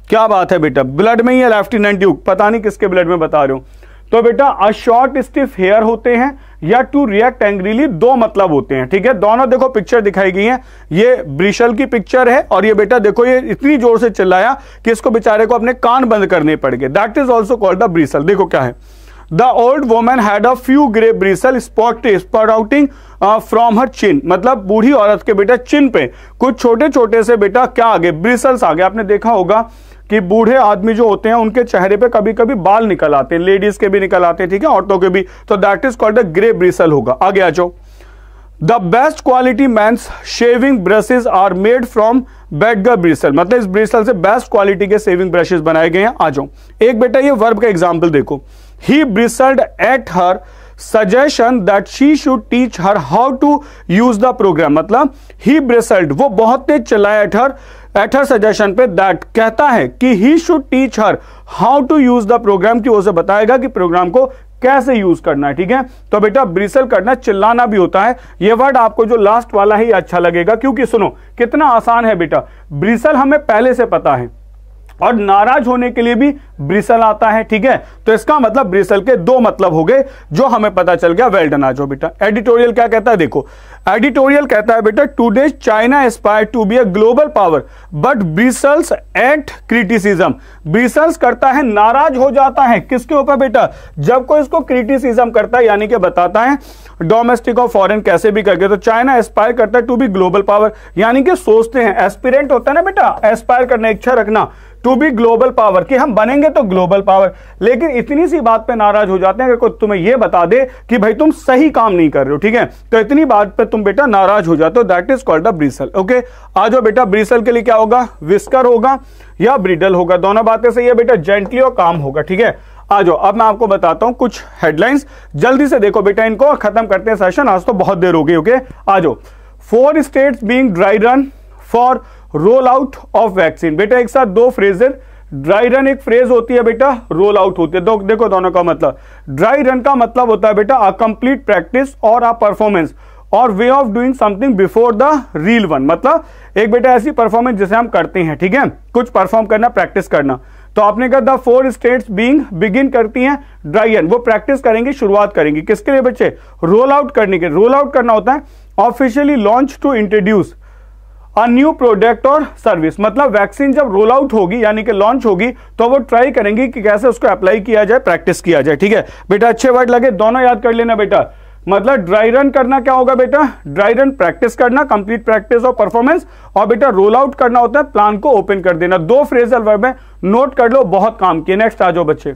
क्या बात है बेटा ब्लड में ही है लेफ्टिनेंट ड्यूक पता नहीं किसके ब्लड में बता रहे हो तो बेटा अ शॉर्ट स्टिफ हेयर होते हैं या टू रिएक्ट एंग्रीली दो मतलब होते हैं ठीक है दोनों देखो पिक्चर दिखाई गई है ये ब्रिशल की पिक्चर है और ये बेटा देखो ये इतनी जोर से चिल्लाया कि इसको बेचारे को अपने कान बंद करने पड़ गए that is also called the bristle देखो क्या है the old women had a few grey bristle spot spot outing from her chin मतलब बूढ़ी औरत के बेटा चिन पे कुछ छोटे छोटे से बेटा क्या आगे ब्रिसल्स आगे आपने देखा होगा कि बूढ़े आदमी जो होते हैं उनके चेहरे पे कभी कभी बाल निकल आते हैं लेडीज के भी निकल आते हैं ठीक है औरतों के भी तो that is called the grey bristle होगा आगे आ जाओ द बेस्ट क्वालिटी मैं shaving brushes are made from badger bristle मतलब इस ब्रिसल से बेस्ट क्वालिटी के शेविंग ब्रशेज बनाए गए हैं आ जाओ एक बेटा ये वर्ब का एग्जाम्पल देखो he bristled at her suggestion that she should teach her how to use the program मतलब ही ब्रिसल्ड वो बहुत तेज चलाया at her at her suggestion पे दैट कहता है कि he should teach her how to use the program की उसे बताएगा कि प्रोग्राम को कैसे यूज करना है ठीक है तो बेटा ब्रिसल करना चिल्लाना भी होता है ये वर्ड आपको जो लास्ट वाला ही अच्छा लगेगा क्योंकि सुनो कितना आसान है बेटा ब्रिसल हमें पहले से पता है और नाराज होने के लिए भी ब्रिसल आता है ठीक है तो इसका मतलब ब्रिसल के दो मतलब हो गए जो हमें पता चल गया वेल्डन आज बेटा एडिटोरियल क्या कहता है देखो एडिटोरियल कहता है बेटा today China aspire to be a global power but bristles at criticism bristles करता है नाराज हो जाता है किसके ऊपर बेटा जब कोई इसको क्रिटिसिज्म करता है यानी कि बताता है डोमेस्टिक और फॉरेन कैसे भी करके तो चाइना एस्पायर करता है टू बी ग्लोबल पावर यानी कि सोचते हैं एस्पिरेंट होता है ना बेटा एस्पायर करने इच्छा रखना टू बी ग्लोबल पावर कि हम बनेंगे तो ग्लोबल पावर लेकिन इतनी सी बात पे नाराज हो जाते हैं अगर कोई तुम्हें ये बता दे कि भाई तुम सही काम नहीं कर रहे हो ठीक है तो इतनी बात पे तुम बेटा नाराज हो जाते हो that is called a bristle okay आ जाओ बेटा ब्रिसल के लिए क्या होगा विस्कर होगा या ब्रिडल होगा दोनों बातें सही है बेटा जेंटली और काम होगा ठीक है आ जाओ अब मैं आपको बताता हूं कुछ हेडलाइंस जल्दी से देखो बेटा इनको खत्म करते हैं सेशन आज तो बहुत देर हो गई ओके आ जाओ four states being dry run for roll out of vaccine बेटा एक साथ दो फ्रेजर ड्राई रन एक फ्रेज होती है बेटा रोल आउट होती है दो, देखो दोनों का मतलब ड्राई रन का मतलब होता है बेटा अ कंप्लीट प्रैक्टिस और a performance or way of doing something before the real one मतलब एक बेटा ऐसी परफॉर्मेंस जिसे हम करते हैं ठीक है कुछ परफॉर्म करना प्रैक्टिस करना तो आपने कहा the four states being begin करती हैं ड्राई रन वो प्रैक्टिस करेंगे शुरुआत करेंगे किसके लिए बच्चे रोल आउट करने के रोल आउट करना होता है officially launch to introduce a new product or service मतलब वैक्सीन जब रोल आउट होगी यानी कि लॉन्च होगी तो वो ट्राई करेंगे कि कैसे उसको अप्लाई किया जाए प्रैक्टिस किया जाए ठीक है बेटा अच्छे वर्ड लगे दोनों याद कर लेना बेटा मतलब ड्राई रन करना क्या होगा बेटा ड्राई रन प्रैक्टिस करना कंप्लीट प्रैक्टिस और परफॉर्मेंस और बेटा रोल आउट करना होता है प्लान को ओपन कर देना दो फ्रेजल वर्ब है नोट कर लो बहुत काम किए नेक्स्ट आ जाओ बच्चे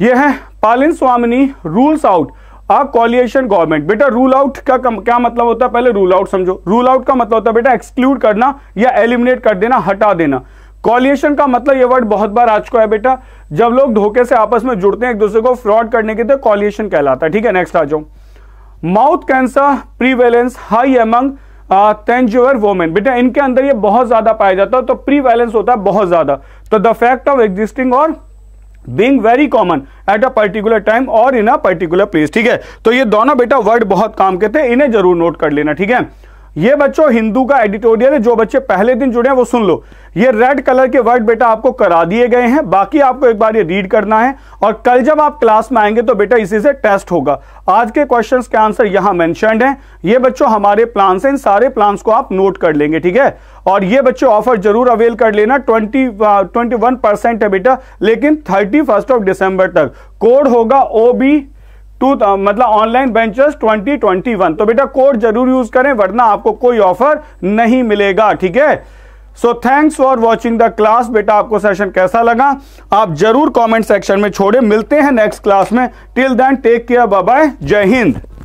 ये है पालिन स्वामिनी रूल्स आउट अब कॉलिएशन गवर्नमेंट बेटा रूल आउट का क्या मतलब होता है पहले रूल आउट समझो रूल आउट का मतलब होता है बेटा एक्सक्लूड करना या एलिमिनेट कर देना हटा देना कॉलिएशन का मतलब ये वर्ड बहुत बार आ चुका है बेटा जब लोग धोखे से आपस में जुड़ते हैं एक दूसरे को फ्रॉड करने के लिए कॉलिएशन कहलाता है ठीक है नेक्स्ट आ जाओ mouth cancer prevalence high among तेंजुअर वोमेन बेटा इनके अंदर ये बहुत ज्यादा पाया जाता है तो प्रीवेलेंस होता है बहुत ज्यादा तो the fact of existing or being very common at a particular time or in a particular place ठीक है तो ये दोनों बेटा वर्ड बहुत काम के थे इन्हें जरूर नोट कर लेना ठीक है ये बच्चों हिंदू का एडिटोरियल है जो बच्चे पहले दिन जुड़े हैं वो सुन लो ये रेड कलर के वर्ड बेटा आपको करा दिए गए हैं बाकी आपको एक बार ये रीड करना है और कल जब आप क्लास में आएंगे तो बेटा इसी से टेस्ट होगा आज के क्वेश्चंस के आंसर यहां मेंशनड हैं ये बच्चों हमारे प्लान्स हैं इन सारे प्लान्स को आप नोट कर लेंगे ठीक है और ये बच्चों ऑफर जरूर अवेल कर लेना ट्वेंटी ट्वेंटी वन परसेंट है बेटा लेकिन थर्टी फर्स्ट ऑफ डिसंबर तक कोड होगा ओ बी टू मतलब ऑनलाइन बेंचर्स 2021 तो बेटा कोड जरूर यूज करें वरना आपको कोई ऑफर नहीं मिलेगा ठीक है so thanks for watching the class बेटा आपको सेशन कैसा लगा आप जरूर कॉमेंट सेक्शन में छोड़े मिलते हैं नेक्स्ट क्लास में till then take care bye जय हिंद